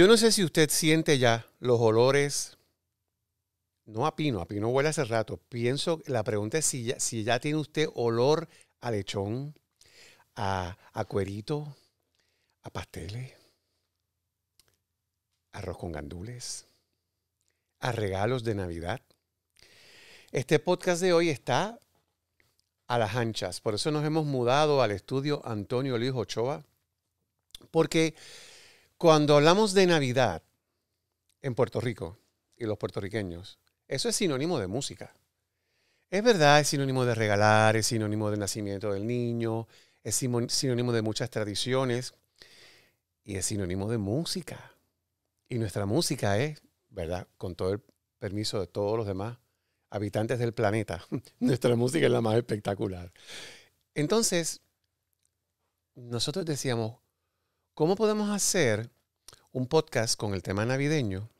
Yo no sé si usted siente ya los olores, no a pino, a pino huele hace rato. Pienso, la pregunta es si ya, si tiene usted olor a lechón, a, a cuerito, a pasteles, arroz con gandules, a regalos de Navidad. Este podcast de hoy está a las anchas. Por eso nos hemos mudado al estudio Antonio Luis Ochoa, porque cuando hablamos de Navidad en Puerto Rico y los puertorriqueños, eso es sinónimo de música. Es verdad, es sinónimo de regalar, es sinónimo del nacimiento del niño, es sinónimo de muchas tradiciones y es sinónimo de música. Y nuestra música es, ¿verdad? Con todo el permiso de todos los demás habitantes del planeta, nuestra música es la más espectacular. Entonces, nosotros decíamos, ¿Cómo podemos hacer un podcast con el tema navideño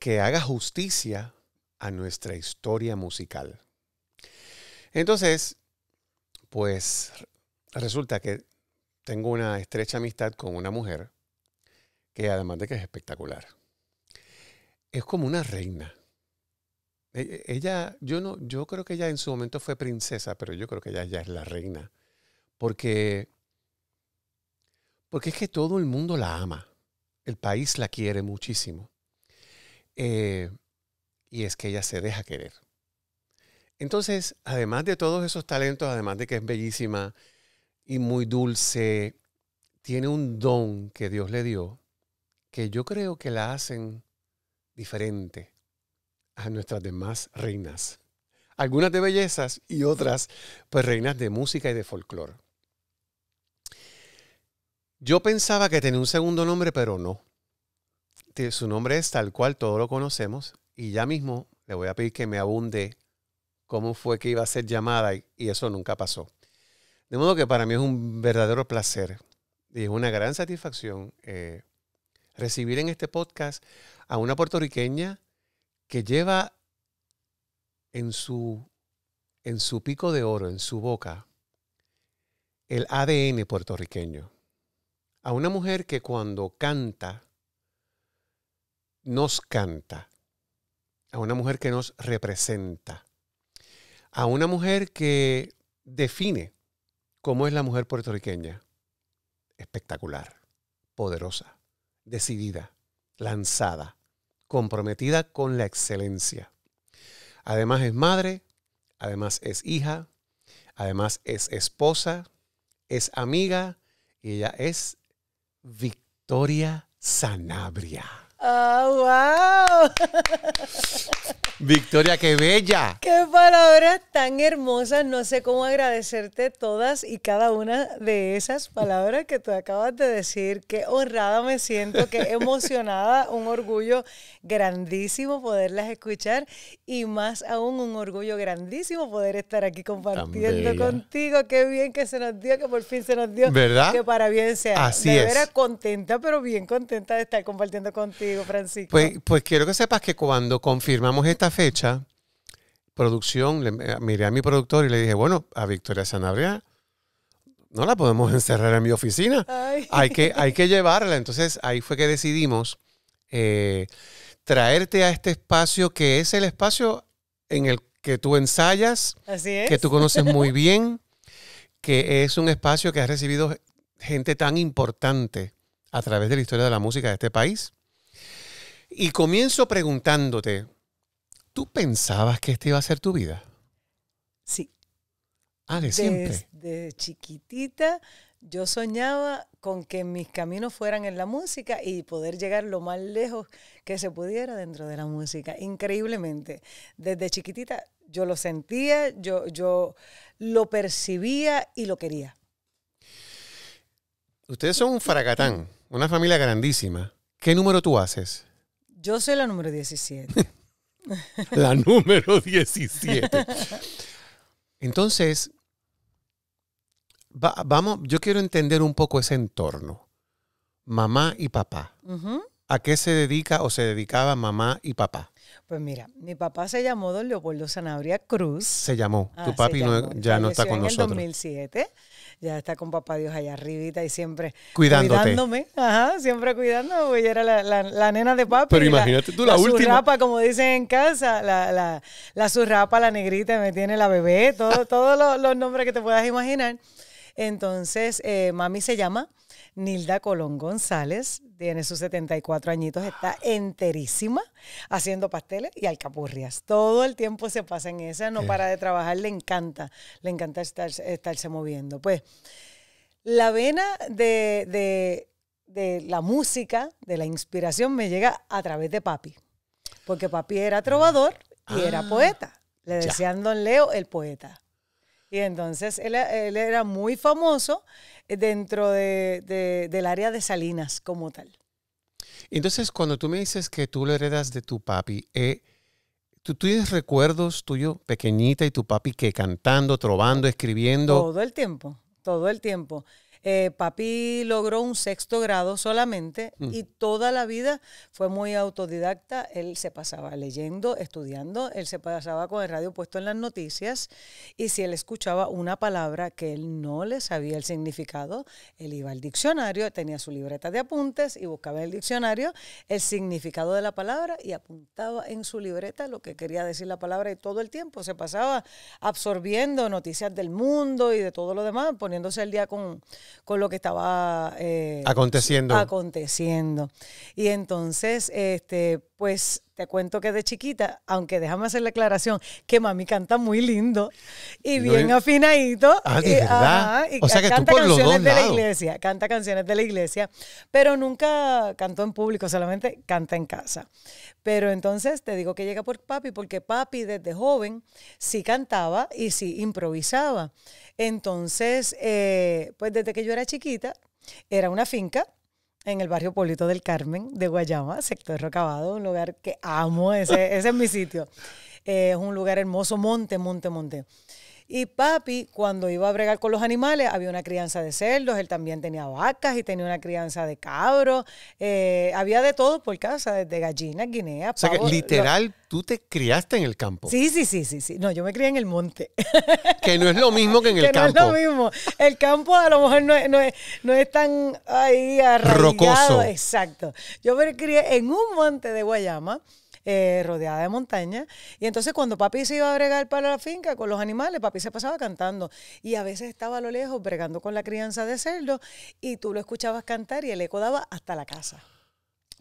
que haga justicia a nuestra historia musical? Entonces, pues resulta que tengo una estrecha amistad con una mujer que además de que es espectacular, es como una reina. E-, e-, ella, yo no, yo creo que ella en su momento fue princesa, pero yo creo que ella ya es la reina. Porque porque es que todo el mundo la ama. El país la quiere muchísimo. Eh, y es que ella se deja querer. Entonces, además de todos esos talentos, además de que es bellísima y muy dulce, tiene un don que Dios le dio que yo creo que la hacen diferente a nuestras demás reinas. Algunas de bellezas y otras, pues reinas de música y de folclore. Yo pensaba que tenía un segundo nombre, pero no. Su nombre es tal cual, todos lo conocemos. Y ya mismo le voy a pedir que me abunde cómo fue que iba a ser llamada y, eso nunca pasó. De modo que para mí es un verdadero placer y es una gran satisfacción eh, recibir en este podcast a una puertorriqueña que lleva en su, en su pico de oro, en su boca, el ADN puertorriqueño a una mujer que cuando canta, nos canta, a una mujer que nos representa, a una mujer que define cómo es la mujer puertorriqueña. Espectacular, poderosa, decidida, lanzada, comprometida con la excelencia. Además es madre, además es hija, además es esposa, es amiga y ella es Victoria Sanabria. ¡Ah, wow! Victoria, qué bella. Qué palabras tan hermosas. No sé cómo agradecerte todas y cada una de esas palabras que tú acabas de decir. Qué honrada me siento, qué emocionada, un orgullo grandísimo poderlas escuchar y más aún un orgullo grandísimo poder estar aquí compartiendo contigo. Qué bien que se nos dio, que por fin se nos dio. ¿Verdad? Que para bien sea. Así de contenta, pero bien contenta de estar compartiendo contigo. Francisco. Pues, pues, quiero que sepas que cuando confirmamos esta fecha, producción, eh, miré a mi productor y le dije, bueno, a Victoria Sanabria no la podemos encerrar en mi oficina. Hay, que, hay que llevarla. Entonces ahí fue que decidimos eh, traerte a este espacio que es el espacio en el que tú ensayas, que tú conoces muy bien, que es un espacio que ha recibido gente tan importante a través de la historia de la música de este país. Y comienzo preguntándote, ¿tú pensabas que esta iba a ser tu vida? Sí. Ah, de siempre. Desde chiquitita yo soñaba con que mis caminos fueran en la música y poder llegar lo más lejos que se pudiera dentro de la música, increíblemente. Desde chiquitita yo lo sentía, yo, yo lo percibía y lo quería. Ustedes son un fracatán, una familia grandísima. ¿Qué número tú haces? Yo soy la número 17. la número 17. Entonces, vamos, yo quiero entender un poco ese entorno. Mamá y papá. ¿A qué se dedica o se dedicaba mamá y papá? Pues mira, mi papá se llamó don Leopoldo Sanabria Cruz. Se llamó. tu ah, papi ya no está con nosotros. En 2007. Ya está con papá Dios allá arribita y siempre cuidándome. Ajá, siempre cuidándome, porque yo era la, nena de papi. Pero imagínate tú la, última. La surrapa, como dicen en casa, la, surrapa, la negrita, me tiene la bebé, todos los, nombres que te puedas imaginar. Entonces, eh, mami se llama Nilda Colón González, tiene sus 74 añitos, está enterísima haciendo pasteles y alcapurrias. Todo el tiempo se pasa en esa, no para de trabajar, le encanta, le encanta estar, estarse moviendo. Pues la vena de, la música, de la inspiración, me llega a través de papi, porque papi era trovador y era ah, poeta. Le decían don Leo el poeta. Y entonces él, era muy famoso eh, dentro del área de Salinas como tal. Entonces, cuando tú me dices que tú lo heredas de tu papi, eh, ¿tú, tienes recuerdos tuyo, pequeñita, y tu papi que cantando, trovando, escribiendo? Todo el tiempo, todo el tiempo. Eh, papi logró un sexto grado solamente y toda la vida fue muy autodidacta. Él se pasaba leyendo, estudiando, él se pasaba con el radio puesto en las noticias y si él escuchaba una palabra que él no le sabía el significado, él iba al diccionario, tenía su libreta de apuntes y buscaba en el diccionario el significado de la palabra y apuntaba en su libreta lo que quería decir la palabra y todo el tiempo se pasaba absorbiendo noticias del mundo y de todo lo demás, poniéndose al día con con lo que estaba eh, aconteciendo. aconteciendo. Y entonces, este, pues te cuento que de chiquita, aunque déjame hacer la aclaración, que mami canta muy lindo y bien afinadito. Ah, de o sea que canta por canciones de la iglesia, canta canciones de la iglesia, pero nunca cantó en público, solamente canta en casa. Pero entonces te digo que llega por papi, porque papi desde joven sí cantaba y sí improvisaba. Entonces, eh, pues desde que yo era chiquita, era una finca en el barrio Polito del Carmen de Guayama, sector Rocabado, un lugar que amo, ese, ese es mi sitio. Eh, es un lugar hermoso, monte, monte, monte. Y papi, cuando iba a bregar con los animales, había una crianza de cerdos, él también tenía vacas y tenía una crianza de cabros, eh, había de todo por casa, desde gallinas, guineas. O sea que literal, tú te criaste en el campo. Sí, sí, sí, sí, sí. No, yo me crié en el monte. que no es lo mismo que en el campo. No es lo mismo. El campo a lo mejor no es, no es, tan ahí arraigado. Rocoso. Exacto. Yo me crié en un monte de Guayama eh, rodeada de montaña. Y entonces cuando papi se iba a bregar para la finca con los animales, papi se pasaba cantando. Y a veces estaba a lo lejos bregando con la crianza de cerdo y tú lo escuchabas cantar y el eco daba hasta la casa.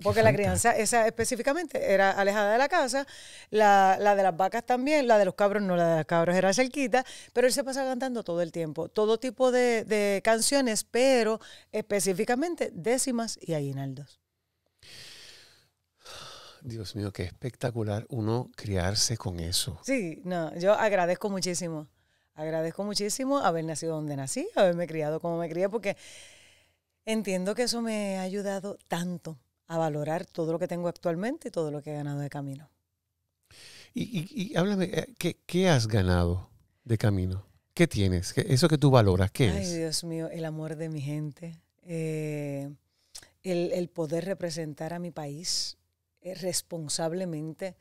Porque la crianza, esa específicamente, era alejada de la casa. La, de las vacas también, la de los cabros no, la de los cabros era cerquita. Pero él se pasaba cantando todo el tiempo, todo tipo de, de canciones, pero específicamente décimas y aguinaldos. Dios mío, qué espectacular uno criarse con eso. Sí, no, yo agradezco muchísimo. Agradezco muchísimo haber nacido donde nací, haberme criado como me crié, porque entiendo que eso me ha ayudado tanto a valorar todo lo que tengo actualmente y todo lo que he ganado de camino. Y, háblame, eh, ¿qué, has ganado de camino? ¿Qué tienes? eso que tú valoras, ¿qué es? Ay, Dios mío, el amor de mi gente. Eh, el, poder representar a mi país eh, responsablemente,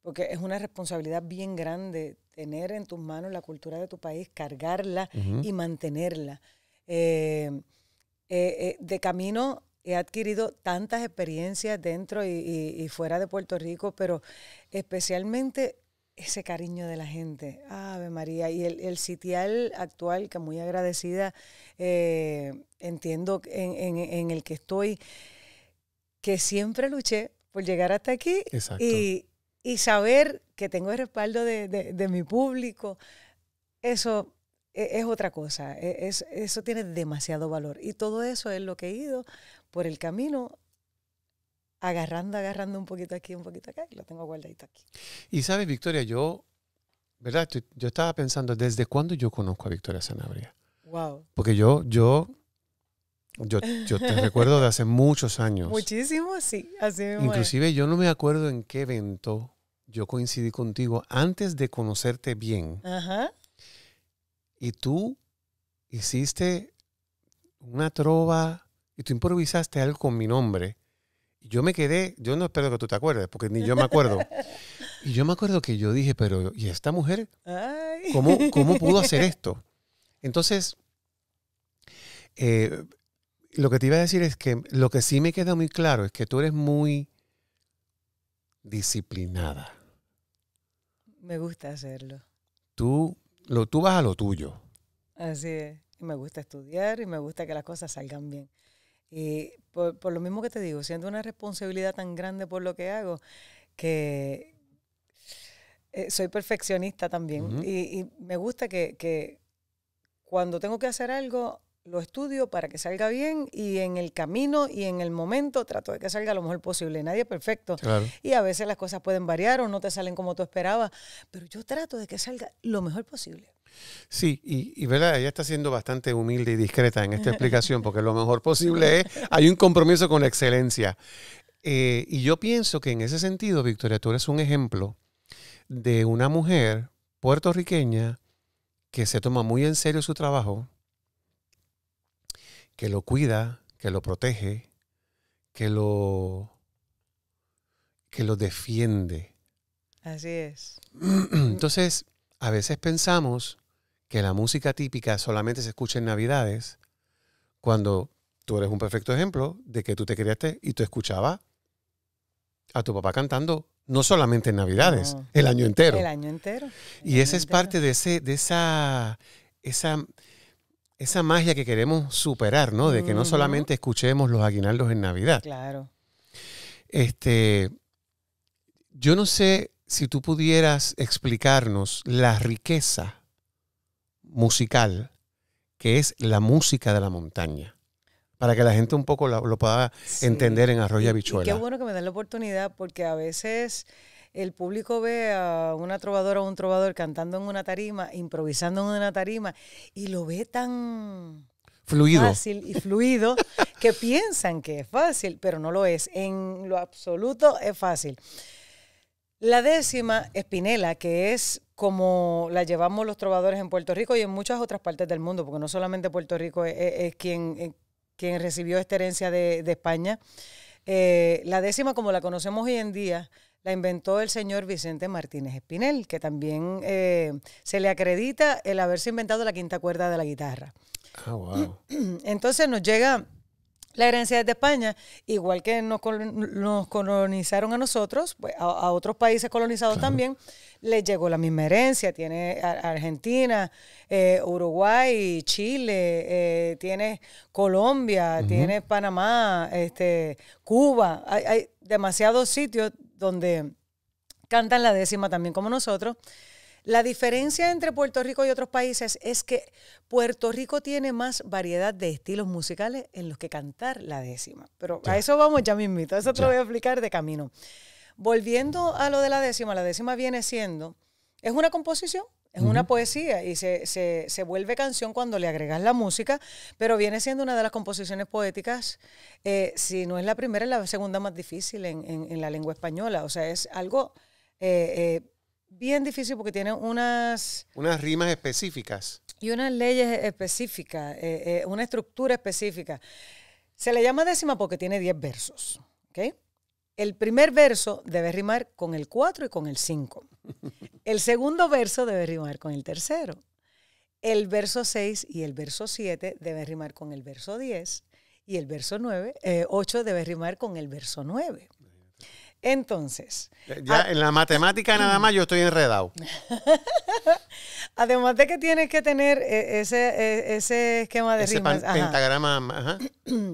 porque es una responsabilidad bien grande tener en tus manos la cultura de tu país, cargarla y mantenerla. Eh, eh, de camino he adquirido tantas experiencias dentro y, fuera de Puerto Rico, pero especialmente ese cariño de la gente. Ave María, y el, sitial actual, que muy agradecida entiendo en el que estoy, que siempre luché por llegar hasta aquí y, y, saber que tengo el respaldo de, de, mi público. Eso e, es, otra cosa, e, es, eso tiene demasiado valor. Y todo eso es lo que he ido por el camino agarrando, agarrando un poquito aquí, un poquito acá, y lo tengo guardadito aquí. Y sabes, Victoria, yo, ¿verdad? Yo estaba pensando, ¿desde cuándo yo conozco a Victoria Sanabria? Wow. Porque yo, yo yo, te recuerdo de hace muchos años. Muchísimo, sí. Inclusive yo no me acuerdo en qué evento yo coincidí contigo antes de conocerte bien. Ajá. Y tú hiciste una trova y tú improvisaste algo con mi nombre. Y yo me quedé, yo no espero que tú te acuerdes, porque ni yo me acuerdo. y yo me acuerdo que yo dije, pero ¿y esta mujer? ¿Cómo, cómo pudo hacer esto? Entonces, eh, lo que te iba a decir es que lo que sí me queda muy claro es que tú eres muy disciplinada. Me gusta hacerlo. Tú, lo, tú vas a lo tuyo. Así es. Y me gusta estudiar y me gusta que las cosas salgan bien. Y por, lo mismo que te digo, siento una responsabilidad tan grande por lo que hago, que eh, soy perfeccionista también. y, me gusta que, que cuando tengo que hacer algo, lo estudio para que salga bien y en el camino y en el momento trato de que salga lo mejor posible. Nadie es perfecto. Y a veces las cosas pueden variar o no te salen como tú esperabas, pero yo trato de que salga lo mejor posible. Sí, y, verdad, ella está siendo bastante humilde y discreta en esta explicación, porque lo mejor posible es, hay un compromiso con la excelencia. Eh, y yo pienso que en ese sentido, Victoria, tú eres un ejemplo de una mujer puertorriqueña que se toma muy en serio su trabajo, que lo cuida, que lo protege, que lo, que lo defiende. Así es. Entonces, a veces pensamos que la música típica solamente se escucha en Navidades, cuando tú eres un perfecto ejemplo de que tú te criaste y tú escuchabas a tu papá cantando, no solamente en Navidades, el año entero. El año entero. y esa es parte de, ese, de esa, esa, esa magia que queremos superar, ¿no? De que no solamente escuchemos los aguinaldos en Navidad. Claro. Este, yo no sé si tú pudieras explicarnos la riqueza musical que es la música de la montaña para que la gente un poco lo, pueda entender en Arroyo Habichuela. qué bueno que me da la oportunidad porque a veces el público ve a una trovadora o un trovador cantando en una tarima, improvisando en una tarima, y lo ve tan fluido. fácil y fluido que piensan que es fácil, pero no lo es. En lo absoluto es fácil. La décima, Espinela, que es como la llevamos los trovadores en Puerto Rico y en muchas otras partes del mundo, porque no solamente Puerto Rico es, quien, eh, quien recibió esta herencia de, España. Eh, la décima, como la conocemos hoy en día, la inventó el señor Vicente Martínez Espinel, que también eh, se le acredita el haberse inventado la quinta cuerda de la guitarra. Ah, Entonces nos llega la herencia desde España, igual que nos, colonizaron a nosotros, pues, a, otros países colonizados también, le llegó la misma herencia. Tiene Argentina, eh, Uruguay, Chile, eh, tiene Colombia, tiene Panamá, este, Cuba. Hay, hay demasiados sitios donde cantan la décima también como nosotros. La diferencia entre Puerto Rico y otros países es que Puerto Rico tiene más variedad de estilos musicales en los que cantar la décima. Pero a eso vamos ya mismito, eso te lo voy a explicar de camino. Volviendo a lo de la décima, la décima viene siendo, es una composición es una poesía y se, vuelve canción cuando le agregas la música, pero viene siendo una de las composiciones poéticas, eh, si no es la primera, es la segunda más difícil en, la lengua española. O sea, es algo eh, eh, bien difícil porque tiene unas... Unas rimas específicas. Y unas leyes específicas, una estructura específica. Se le llama décima porque tiene diez versos. ¿okay? El primer verso debe rimar con el 4 y con el 5. El segundo verso debe rimar con el tercero. El verso 6 y el verso 7 deben rimar con el verso 10 y el verso 8 eh, debe rimar con el verso 9. Entonces. Eh, ya en la matemática nada más yo estoy enredado. Además de que tienes que tener eh, ese, esquema de rimas. pentagrama.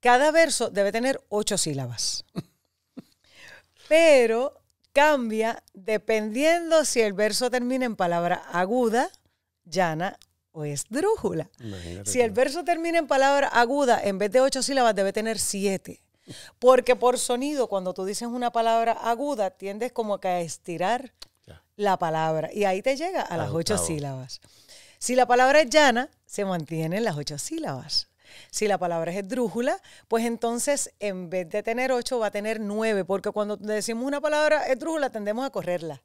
Cada verso debe tener ocho sílabas. pero cambia dependiendo si el verso termina en palabra aguda, llana o esdrújula. si el verso termina en palabra aguda, en vez de ocho sílabas debe tener siete. Porque por sonido, cuando tú dices una palabra aguda, tiendes como que a estirar la palabra. Y ahí te llega a las ocho sílabas. Si la palabra es llana, se mantienen las ocho sílabas. Si la palabra es esdrújula, pues entonces en vez de tener ocho va a tener nueve, porque cuando decimos una palabra esdrújula tendemos a correrla.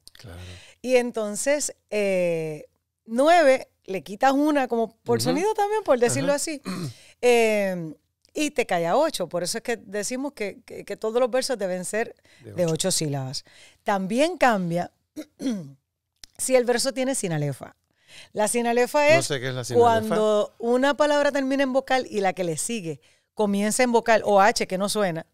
Y entonces eh, nueve le quitas una como por sonido también, por decirlo así. Em, y te cae a ocho. Por eso es que decimos que, todos los versos deben ser de ocho, de ocho sílabas. También cambia si el verso tiene sinalefa. La sinalefa es, cuando una palabra termina en vocal y la que le sigue comienza en vocal o H que no suena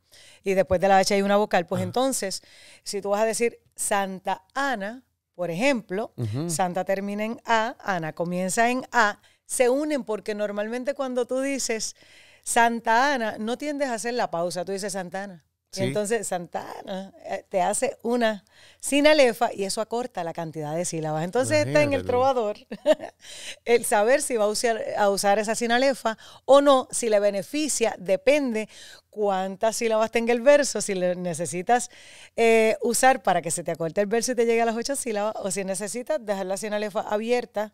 y después de la H hay una vocal, pues ah. entonces si tú vas a decir Santa Ana, por ejemplo, Santa termina en A, Ana comienza en A, se unen porque normalmente cuando tú dices Santa Ana no tiendes a hacer la pausa, tú dices Santa Ana entonces Santana eh, te hace una sinalefa y eso acorta la cantidad de sílabas. Entonces está en el trovador el saber si va a usar, esa sinalefa o no, si le beneficia, depende cuántas sílabas tenga el verso, si le necesitas eh, usar para que se te acorte el verso y te llegue a las ocho sílabas, o si necesitas dejar la sinalefa abierta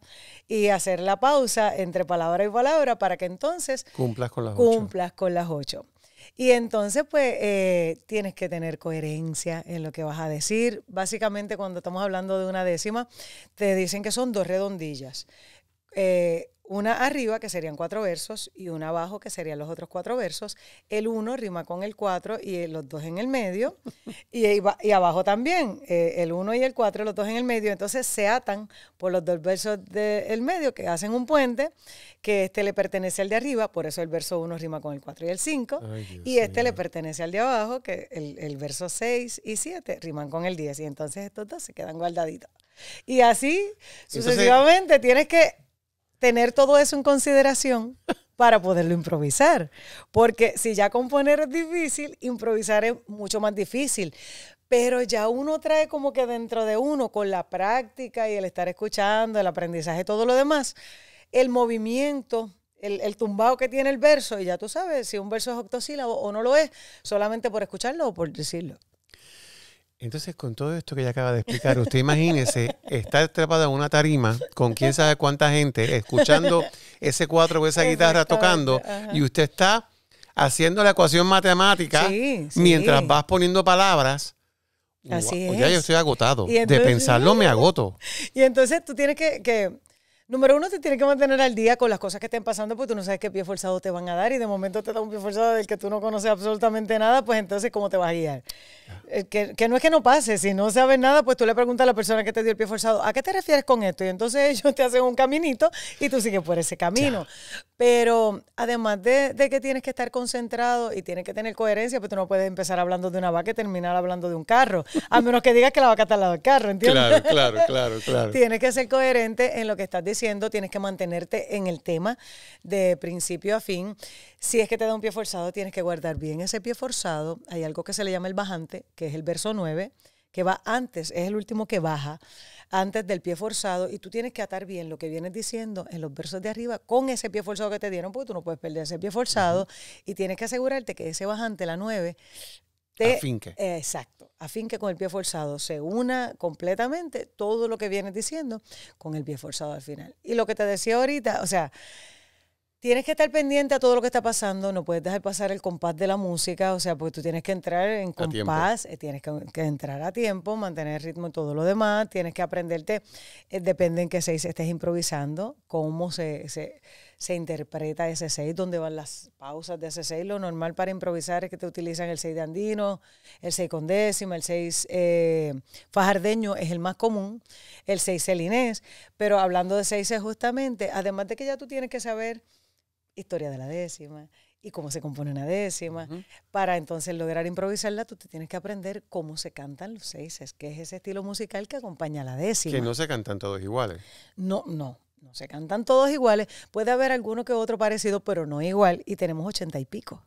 y hacer la pausa entre palabra y palabra para que entonces cumplas Con las ocho. Y entonces, pues, eh, tienes que tener coherencia en lo que vas a decir. Básicamente, cuando estamos hablando de una décima, te dicen que son dos redondillas. Eh, una arriba, que serían cuatro versos, y una abajo, que serían los otros cuatro versos. El uno rima con el cuatro y los dos en el medio. y, abajo también, eh, el uno y el cuatro, los dos en el medio. Entonces se atan por los dos versos del medio, que hacen un puente, que este le pertenece al de arriba, por eso el verso uno rima con el cuatro y el cinco. y este le pertenece al de abajo, que el, verso seis y siete riman con el diez. Y entonces estos dos se quedan guardaditos. Y así sucesivamente tienes que tener todo eso en consideración para poderlo improvisar. Porque si ya componer es difícil, improvisar es mucho más difícil. Pero ya uno trae como que dentro de uno, con la práctica y el estar escuchando, el aprendizaje, todo lo demás, el movimiento, el, el, tumbado que tiene el verso, y ya tú sabes si un verso es octosílabo o no lo es, solamente por escucharlo o por decirlo. Entonces, con todo esto que ya acaba de explicar, usted imagínese estar atrapado en una tarima con quién sabe cuánta gente, escuchando ese cuatro o esa guitarra tocando, y usted está haciendo la ecuación matemática mientras vas poniendo palabras. Así Ya yo estoy agotado. de pensarlo me agoto. Y entonces tú tienes que Número uno, te tienes que mantener al día con las cosas que estén pasando, porque tú no sabes qué pie forzado te van a dar y de momento te da un pie forzado del que tú no conoces absolutamente nada, pues entonces, ¿cómo te vas a guiar? Ah. Eh, que, no es que no pase, si no sabes nada, pues tú le preguntas a la persona que te dio el pie forzado, ¿a qué te refieres con esto? Y entonces ellos te hacen un caminito y tú sigues por ese camino. Pero además de, de, que tienes que estar concentrado y tienes que tener coherencia, pues tú no puedes empezar hablando de una vaca y terminar hablando de un carro, a menos que digas que la vaca está al lado del carro, ¿entiendes? Claro, claro, claro, claro. Tienes que ser coherente en lo que estás diciendo tienes que mantenerte en el tema de principio a fin. Si es que te da un pie forzado, tienes que guardar bien ese pie forzado. Hay algo que se le llama el bajante, que es el verso 9, que va antes, es el último que baja, antes del pie forzado, y tú tienes que atar bien lo que vienes diciendo en los versos de arriba con ese pie forzado que te dieron, porque tú no puedes perder ese pie forzado, y tienes que asegurarte que ese bajante, la 9, a afinque. que. exacto, afinque con el pie forzado. Se una completamente todo lo que vienes diciendo con el pie forzado al final. Y lo que te decía ahorita, o sea, tienes que estar pendiente a todo lo que está pasando, no puedes dejar pasar el compás de la música, o sea, porque tú tienes que entrar en compás, eh, tienes que, entrar a tiempo, mantener el ritmo y todo lo demás, tienes que aprenderte, eh, depende en qué seis estés improvisando, cómo se se interpreta ese seis, donde van las pausas de ese seis. Lo normal para improvisar es que te utilizan el seis de andino, el seis con décima, el seis eh, fajardeño es el más común, el seis celinés. Pero hablando de es justamente, además de que ya tú tienes que saber historia de la décima, y cómo se compone una décima. Para entonces lograr improvisarla, tú te tienes que aprender cómo se cantan los es que es ese estilo musical que acompaña a la décima. Que no se cantan todos iguales. No, no no se cantan todos iguales. Puede haber alguno que otro parecido, pero no igual. Y tenemos ochenta y pico.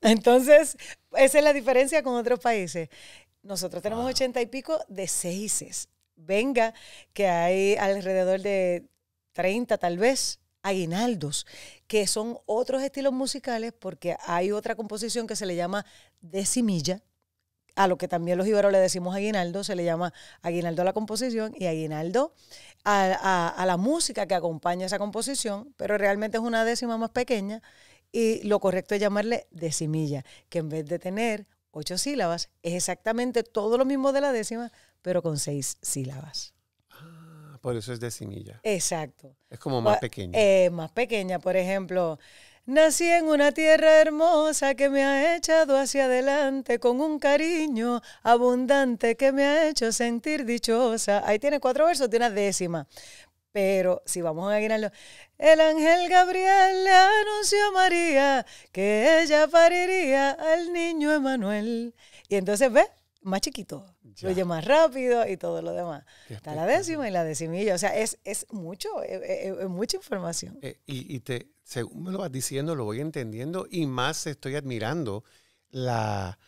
Entonces, esa es la diferencia con otros países. Nosotros tenemos ochenta y pico de seises. Venga, que hay alrededor de 30 tal vez aguinaldos, que son otros estilos musicales porque hay otra composición que se le llama decimilla, a lo que también los iberos le decimos aguinaldo, se le llama aguinaldo a la composición y aguinaldo a, la música que acompaña esa composición, pero realmente es una décima más pequeña y lo correcto es llamarle decimilla, que en vez de tener ocho sílabas, es exactamente todo lo mismo de la décima, pero con seis sílabas. Ah, por eso es decimilla. Exacto. Es como más pequeña. Eh, más pequeña, por ejemplo, Nací en una tierra hermosa que me ha echado hacia adelante con un cariño abundante que me ha hecho sentir dichosa. Ahí tiene cuatro versos tiene una décima. Pero si vamos a guinarlo, el ángel Gabriel le anunció a María que ella pariría al niño Emanuel. Y entonces, ve, Más chiquito fluye más rápido y todo lo demás. Está la décima y la decimilla. O sea, es, mucho, eh, eh, eh, es, mucha información. y, te, según me lo vas diciendo, lo voy entendiendo y más estoy admirando la,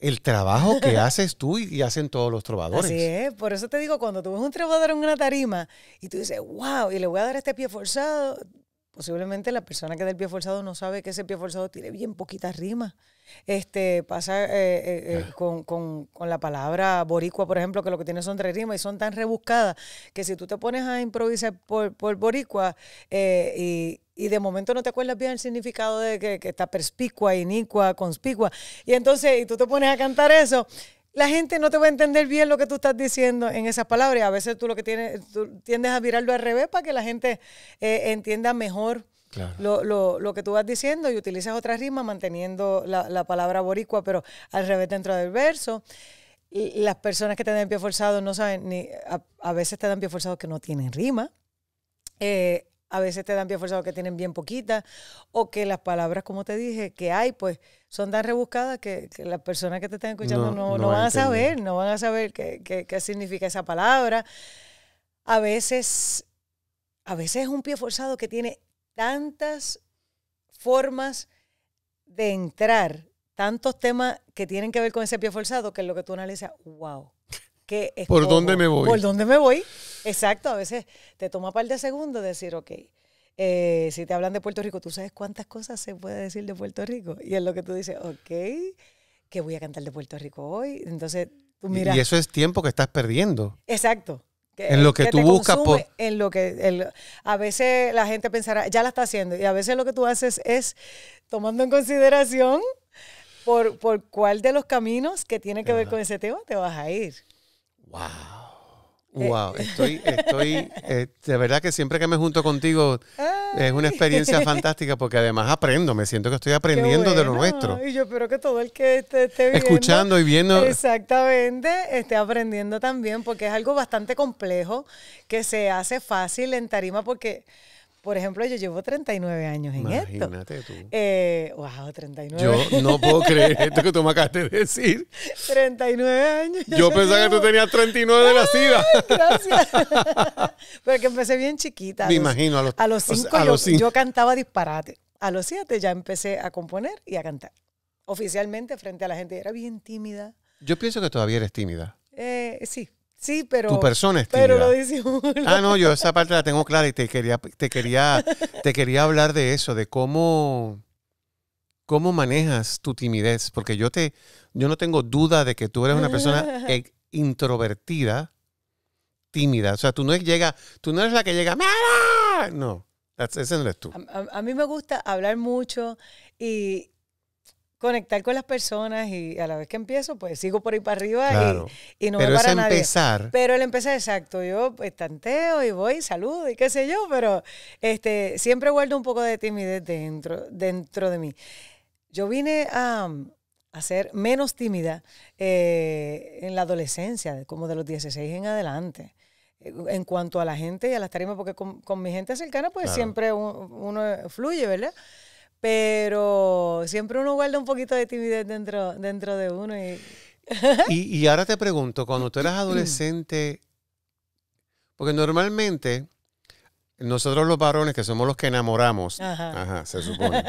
el trabajo que haces tú y, hacen todos los trovadores. Sí, por eso te digo, cuando tú ves un trovador en una tarima y tú dices, wow, y le voy a dar este pie forzado, posiblemente la persona que da el pie forzado no sabe que ese pie forzado tiene bien poquitas rimas. Este, pasa eh, eh, eh, con, la palabra boricua, por ejemplo, que lo que tiene son tres rimas y son tan rebuscadas que si tú te pones a improvisar por, boricua y, de momento no te acuerdas bien el significado de que, está perspicua, inicua, conspicua, y entonces y tú te pones a cantar eso, la gente no te va a entender bien lo que tú estás diciendo en esas palabras. A veces tú lo que tienes, tiendes a virarlo al revés para que la gente entienda mejor lo, que tú vas diciendo y utilizas otra rima manteniendo la, palabra boricua, pero al revés dentro del verso. Y las personas que te dan pie forzado no saben ni. A, veces te dan pie forzado que no tienen rima. Eh, a veces te dan pie forzado que tienen bien poquita. O que las palabras, como te dije, que hay, pues son tan rebuscadas que, las personas que te están escuchando no, van a saber, no van a saber qué, qué, qué significa esa palabra. A veces. A veces es un pie forzado que tiene tantas formas de entrar, tantos temas que tienen que ver con ese pie forzado, que es lo que tú analizas, wow. ¿Por dónde me voy? ¿Por dónde me voy? Exacto, a veces te toma un par de segundos decir, ok, eh, si te hablan de Puerto Rico, tú sabes cuántas cosas se puede decir de Puerto Rico. Y es lo que tú dices, ok, que voy a cantar de Puerto Rico hoy. Entonces, tú Y eso es tiempo que estás perdiendo. Exacto en lo que, tú buscas. Por... En lo que a veces la gente pensará, ya la está haciendo. Y a veces lo que tú haces es tomando en consideración por, por cuál de los caminos que tiene que ver con ese tema te vas a ir. ¡Wow! Eh, wow, estoy, estoy, eh, de verdad que siempre que me junto contigo ah. es una experiencia fantástica porque además aprendo, me siento que estoy aprendiendo de lo nuestro. Y yo espero que todo el que esté, esté viendo, escuchando y viendo, exactamente, esté aprendiendo también porque es algo bastante complejo que se hace fácil en tarima porque por ejemplo, yo llevo 39 años en esto. Imagínate tú. Eh, wow, 39. Yo no puedo creer esto que tú me acabaste de decir. 39 años. Yo pensaba que tú tenías 39 de nacida. Gracias. Porque empecé bien chiquita. Me imagino. A los, a los a yo, cinco. yo cantaba disparate. A los 7 ya empecé a componer y a cantar. Oficialmente frente a la gente. Era bien tímida. Yo pienso que todavía eres tímida. Eh, sí. Sí, pero. Tu persona es tímida. Pero lo Ah, no, yo esa parte la tengo clara y te quería, te quería, te quería hablar de eso, de cómo, cómo manejas tu timidez. Porque yo te, yo no tengo duda de que tú eres una persona e, introvertida, tímida. O sea, tú no es llega, tú no eres la que llega, No, ese no eres tú. a mí me gusta hablar mucho y conectar con las personas y a la vez que empiezo, pues sigo por ahí para arriba y, no me para es empezar. Pero él empezar, exacto. Yo estanteo pues, tanteo y voy, saludo y qué sé yo, pero este, siempre guardo un poco de timidez dentro, dentro de mí. Yo vine a, ser menos tímida eh, en la adolescencia, como de los 16 en adelante eh, en cuanto a la gente y a las tarimas, porque con, mi gente cercana, pues siempre uno eh, fluye, ¿verdad? Pero siempre uno guarda un poquito de timidez dentro, dentro de uno. Y... ahora te pregunto, cuando tú eras adolescente, porque normalmente nosotros los varones, que somos los que enamoramos, se supone.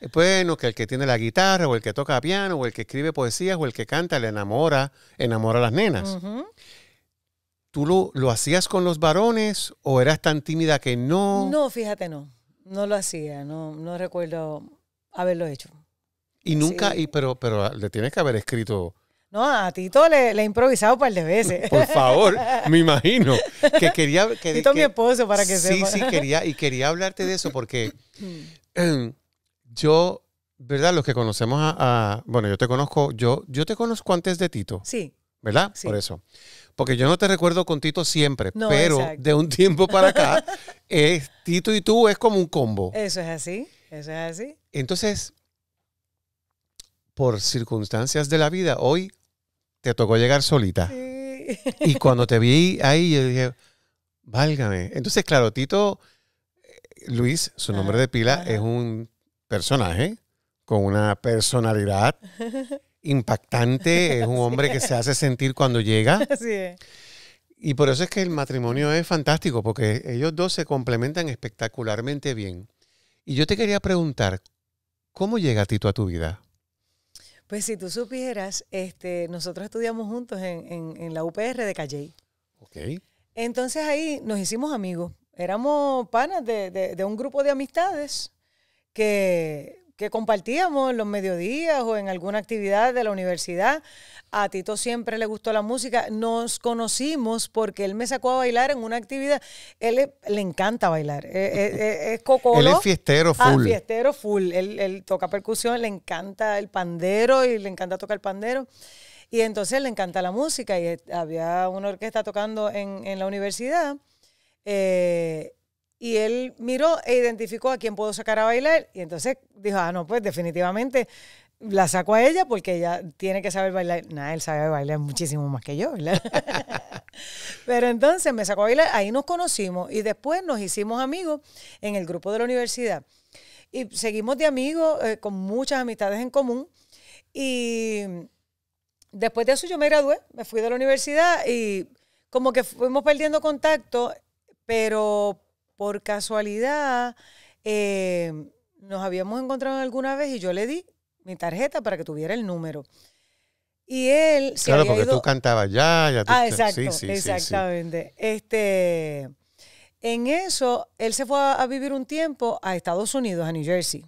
Eh, bueno, que el que tiene la guitarra, o el que toca piano, o el que escribe poesías, o el que canta, le enamora, enamora a las nenas. ¿Tú lo, lo, hacías con los varones o eras tan tímida que no? No, fíjate, no. No lo hacía, no, no recuerdo haberlo hecho. Y nunca, y, pero, pero ah, le tienes que haber escrito. No, a Tito le, he improvisado un par de veces. Por favor, me imagino. Que quería. Que, Tito mi esposo, para que sí, Sí, sí, quería, y quería hablarte de eso porque yo, ¿verdad? Los que conocemos a, Bueno, yo te conozco, yo, yo te conozco antes de Tito. Sí. ¿Verdad? Por eso. Porque yo no te recuerdo con Tito siempre, pero de un tiempo para acá, es, Tito y tú es como un combo. Eso es así, eso es así. Entonces, por circunstancias de la vida, hoy te tocó llegar solita. Y cuando te vi ahí, yo dije, válgame. Entonces, claro, Tito eh, Luis, su nombre de pila, es un personaje con una personalidad. impactante, es un hombre que se hace sentir cuando llega. Así es. Y por eso es que el matrimonio es fantástico, porque ellos dos se complementan espectacularmente bien. Y yo te quería preguntar, ¿cómo llega Tito a tu vida? Pues si tú supieras, este, nosotros estudiamos juntos en, la UPR de Calley. Ok. Entonces ahí nos hicimos amigos. Éramos panas de, de un grupo de amistades que que compartíamos en los mediodías o en alguna actividad de la universidad. A Tito siempre le gustó la música. Nos conocimos porque él me sacó a bailar en una actividad. Él le, encanta bailar. Eh, eh, eh, es, es, Él es ah, fiestero full. Ah, fiestero full. Él, toca percusión, le encanta el pandero y le encanta tocar el pandero. Y entonces le encanta la música y había una orquesta tocando en, en la universidad. Eh, y él miró e identificó a quién puedo sacar a bailar. Y entonces dijo, ah, no, pues definitivamente la saco a ella porque ella tiene que saber bailar. Nada, él sabe bailar muchísimo más que yo, Pero entonces me sacó a bailar, ahí nos conocimos y después nos hicimos amigos en el grupo de la universidad. Y seguimos de amigos eh, con muchas amistades en común. Y después de eso yo me gradué, me fui de la universidad y como que fuimos perdiendo contacto, pero por casualidad eh, nos habíamos encontrado alguna vez y yo le di mi tarjeta para que tuviera el número. Y él se Claro, porque tú cantabas ya, ya tú... Ah, exacto, exactamente. este, en eso, él se fue a, a, vivir un tiempo a Estados Unidos, a New Jersey.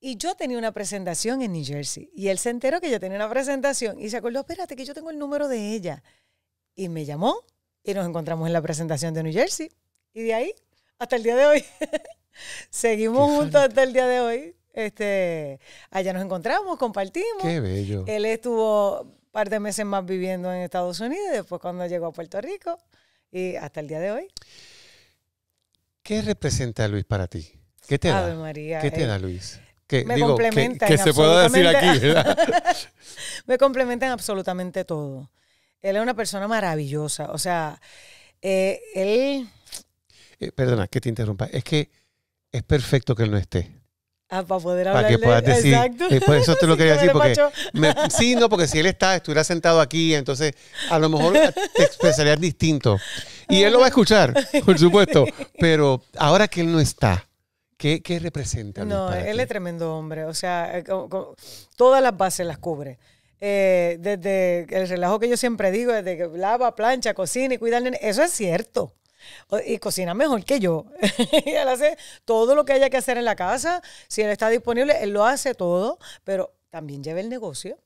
Y yo tenía una presentación en New Jersey. Y él se enteró que yo tenía una presentación y se acordó, espérate, que yo tengo el número de ella. Y me llamó y nos encontramos en la presentación de New Jersey. Y de ahí, hasta el día de hoy, seguimos juntos hasta el día de hoy. Este, allá nos encontramos, compartimos. Qué bello. Él estuvo un par de meses más viviendo en Estados Unidos, después cuando llegó a Puerto Rico y hasta el día de hoy. ¿Qué representa Luis para ti? ¿Qué te Ave da? María, ¿Qué te eh, da Luis? me digo, complementa que, se pueda decir aquí, me complementa en absolutamente todo. Él es una persona maravillosa. O sea, eh, él eh, perdona, que te interrumpa, es que es perfecto que él no esté. Ah, para poder hablarle. Para que puedas decir. Exacto. Eh, por eso te lo quería decir. Porque sí, no, porque si él está, estuviera sentado aquí, entonces a lo mejor te expresarías distinto. Y él lo va a escuchar, por supuesto. Pero ahora que él no está, ¿qué, representa? no, él es tremendo hombre. O sea, eh, todas las bases las cubre. desde el relajo que yo siempre digo, desde que lava, plancha, cocina y cuida eso es cierto y cocina mejor que yo. él hace todo lo que haya que hacer en la casa. Si él está disponible, él lo hace todo, pero también lleva el negocio.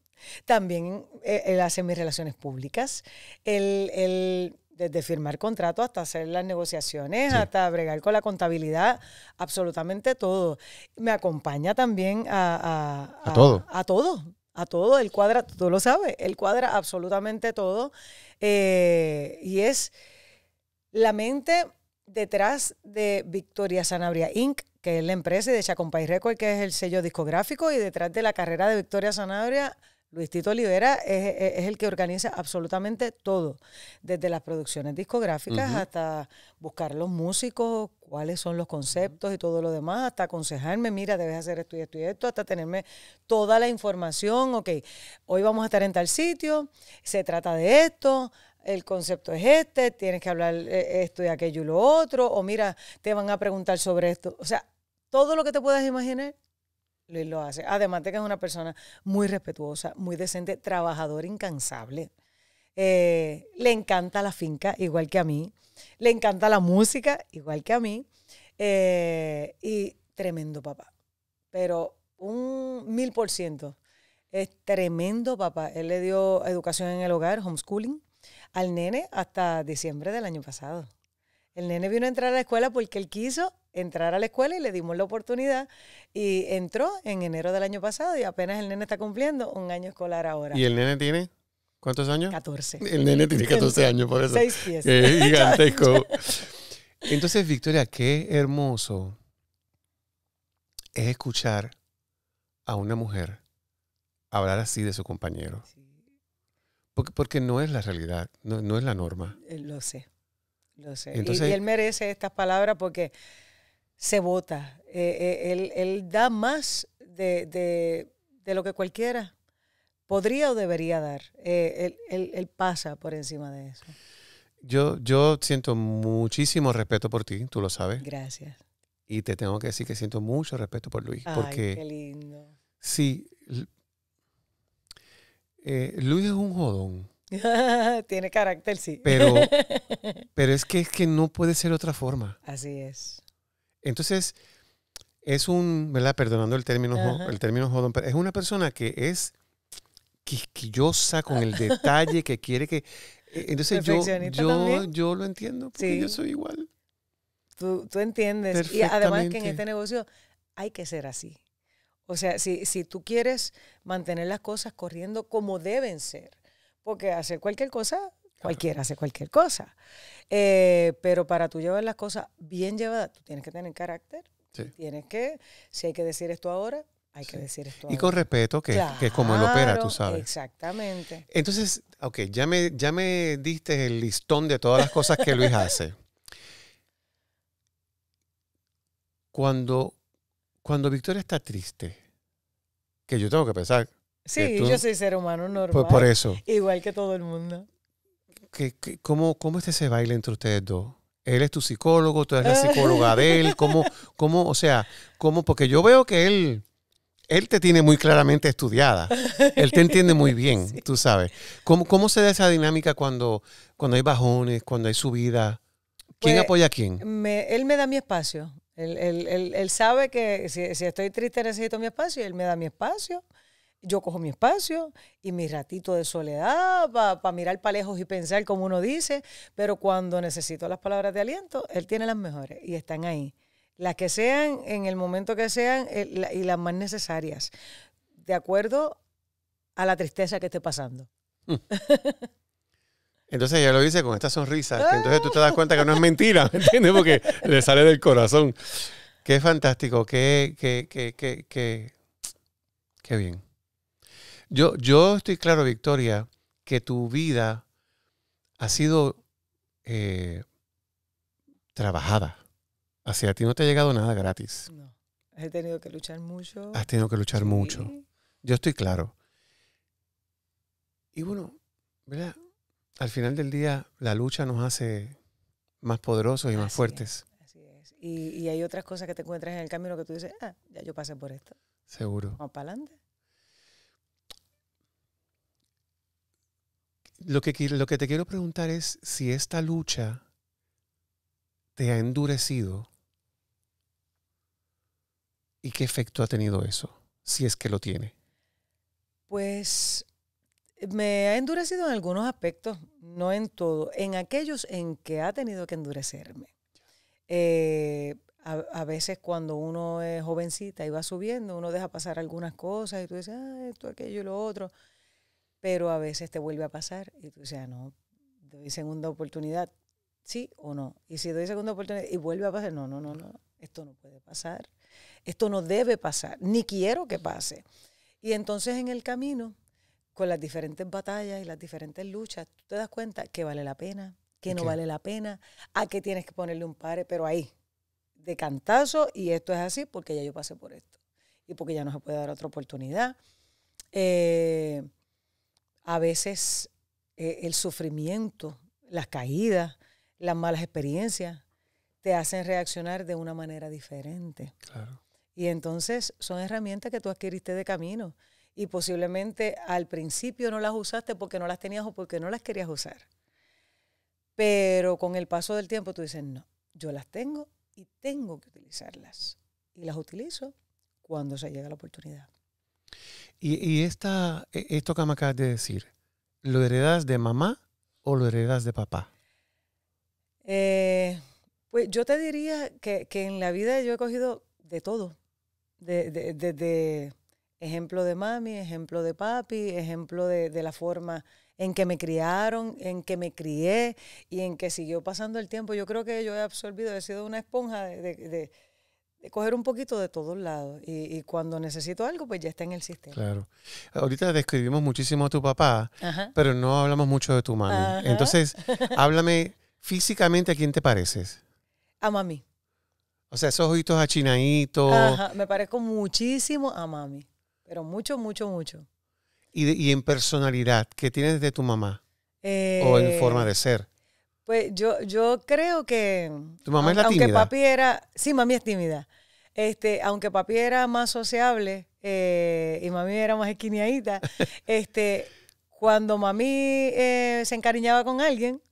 También eh, él hace mis relaciones públicas. Él, desde firmar contrato hasta hacer las negociaciones, hasta bregar con la contabilidad, absolutamente todo. Me acompaña también a, a, todo. A todo, a todo. Él cuadra, tú lo sabes, él cuadra absolutamente todo. Eh, y es la mente detrás de Victoria Sanabria Inc., que es la empresa, y de Chacompay Record, que es el sello discográfico, y detrás de la carrera de Victoria Sanabria, Luis Tito Olivera es, el que organiza absolutamente todo, desde las producciones discográficas hasta buscar los músicos, cuáles son los conceptos y todo lo demás, hasta aconsejarme, mira, debes hacer esto y esto y esto, hasta tenerme toda la información, ok, hoy vamos a estar en tal sitio, se trata de esto, el concepto es este, tienes que hablar eh, esto y aquello y lo otro, o mira, te van a preguntar sobre esto. O sea, todo lo que te puedas imaginar, Luis lo hace. Además de que es una persona muy respetuosa, muy decente, trabajador incansable. Eh, le encanta la finca, igual que a mí. Le encanta la música, igual que a mí. Eh, y tremendo papá. Pero un mil por ciento. Es tremendo papá. Él le dio educación en el hogar, homeschooling al nene hasta diciembre del año pasado. El nene vino a entrar a la escuela porque él quiso entrar a la escuela y le dimos la oportunidad y entró en enero del año pasado y apenas el nene está cumpliendo un año escolar ahora. ¿Y el nene tiene? ¿Cuántos años? 14. El nene tiene 14 años, por eso. Seis pies. Es gigantesco. Entonces, Victoria, qué hermoso es escuchar a una mujer hablar así de su compañero. Porque, no es la realidad, no, es la norma. Eh, lo sé, lo sé. y, él merece estas palabras porque se vota. Eh, eh, él, da más de, lo que cualquiera podría o debería dar. él, pasa por encima de eso. Yo, yo, siento muchísimo respeto por ti, tú lo sabes. Gracias. Y te tengo que decir que siento mucho respeto por Luis. Ay, porque, qué lindo. Sí, eh, Luis es un jodón. Tiene carácter, sí. Pero, pero es, que, es que no puede ser otra forma. Así es. Entonces, es un, ¿verdad? Perdonando el término, el término jodón, pero es una persona que es quisquillosa con el detalle que quiere que... Eh, entonces yo, yo, lo entiendo porque yo soy igual. Tú, tú entiendes. Y además que en este negocio hay que ser así. O sea, si, tú quieres mantener las cosas corriendo como deben ser, porque hacer cualquier cosa Cualquiera hace cualquier cosa. Eh, pero para tú llevar las cosas bien llevadas, tú tienes que tener carácter. Tienes que, si hay que decir esto ahora, hay que decir esto y ahora. Y con respeto, que, es como el opera, tú sabes. Exactamente. Entonces, ok, ya me, ya me diste el listón de todas las cosas que Luis hace. Cuando cuando Victoria está triste, que yo tengo que pensar. Sí, yo soy ser humano normal. Pues por eso. Igual que todo el mundo. cómo, ¿Cómo ese baile entre ustedes dos? él es tu psicólogo, tú eres la psicóloga de él, cómo, cómo, o sea, cómo, porque yo veo que él, él te tiene muy claramente estudiada, él te entiende muy bien, tú sabes. ¿Cómo, ¿Cómo se da esa dinámica cuando, cuando hay bajones, cuando hay subida? ¿Quién pues, apoya a quién? él me da mi espacio. Él, sabe que si, estoy triste necesito mi espacio y él me da mi espacio. Yo cojo mi espacio y mi ratito de soledad para mirar para lejos y pensar como uno dice, pero cuando necesito las palabras de aliento, él tiene las mejores y están ahí. Las que sean, en el momento que sean y las más necesarias, de acuerdo a la tristeza que esté pasando. Mm. Entonces ella lo dice con esta sonrisa, entonces tú te das cuenta que no es mentira, entiendes? Porque le sale del corazón. Qué fantástico, qué, qué, bien. Yo, yo estoy claro, Victoria, que tu vida ha sido eh, trabajada. Hacia ti no te ha llegado nada gratis. No. He tenido que luchar mucho. Has tenido que luchar mucho. Yo estoy claro. Y bueno, ¿verdad? al final del día la lucha nos hace más poderosos y más fuertes. así es. Y, hay otras cosas que te encuentras en el camino que tú dices, ah, ya yo pasé por esto. Seguro. Vamos para adelante. Lo que, lo que te quiero preguntar es si esta lucha te ha endurecido y qué efecto ha tenido eso, si es que lo tiene. Pues me ha endurecido en algunos aspectos, no en todo, en aquellos en que ha tenido que endurecerme. Eh, a, veces cuando uno es jovencita y va subiendo, uno deja pasar algunas cosas y tú dices, ah, esto, aquello y lo otro. Pero a veces te vuelve a pasar y tú dices, ah, no, doy segunda oportunidad, sí o no. Y si doy segunda oportunidad y vuelve a pasar, no, no, no, no, esto no puede pasar, esto no debe pasar, ni quiero que pase. Y entonces en el camino con las diferentes batallas y las diferentes luchas, tú te das cuenta que vale la pena, que no vale la pena, a qué tienes que ponerle un pare, pero ahí, de cantazo, y esto es así porque ya yo pasé por esto, y porque ya no se puede dar otra oportunidad. Eh, a veces eh, el sufrimiento, las caídas, las malas experiencias, te hacen reaccionar de una manera diferente. Y entonces son herramientas que tú adquiriste de camino y posiblemente al principio no las usaste porque no las tenías o porque no las querías usar. Pero con el paso del tiempo tú dices, no, yo las tengo y tengo que utilizarlas. Y las utilizo cuando se llega la oportunidad. Y, y e, esto que me acabas de decir, ¿lo heredas de mamá o lo heredas de papá? Eh, pues yo te diría que, en la vida yo he cogido de todo. De, ejemplo de mami, ejemplo de papi, ejemplo de, la forma en que me criaron, en que me crié y en que siguió pasando el tiempo. Yo creo que yo he absorbido, he sido una esponja de, coger un poquito de todos lados y, cuando necesito algo, pues ya está en el sistema. Claro. Ahorita describimos muchísimo a tu papá, pero no hablamos mucho de tu mami. Entonces, háblame físicamente a quién te pareces. A mami. O sea, esos ojitos achinaditos. Ajá, me parezco muchísimo a mami. Pero mucho, mucho, mucho. ¿Y, en personalidad? ¿Qué tienes de tu mamá? ¿O en eh, forma de ser? Pues yo, yo creo que... ¿Tu mamá aunque, es la tímida? Aunque papi era... Sí, mami es tímida. Este, aunque papi era más sociable eh, y mami era más esquineadita, este, cuando mami eh, se encariñaba con alguien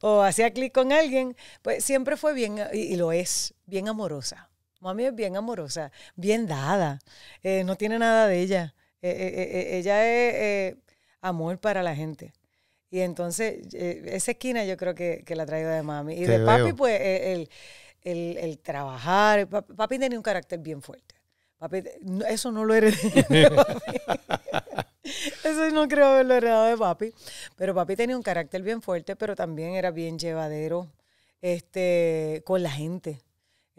o hacía clic con alguien, pues siempre fue bien, y lo es, bien amorosa. Mami es bien amorosa, bien dada, eh, no tiene nada de ella. Eh, eh, ella es amor para la gente. Y entonces, esa esquina yo creo que, la la traído de mami. Y de papi, pues, e, el, trabajar. Papi tenía un carácter bien fuerte. Papi, eso no lo heredé de Eso no creo haberlo heredado de papi. Pero papi tenía un carácter bien fuerte, pero también era bien llevadero este, con la gente.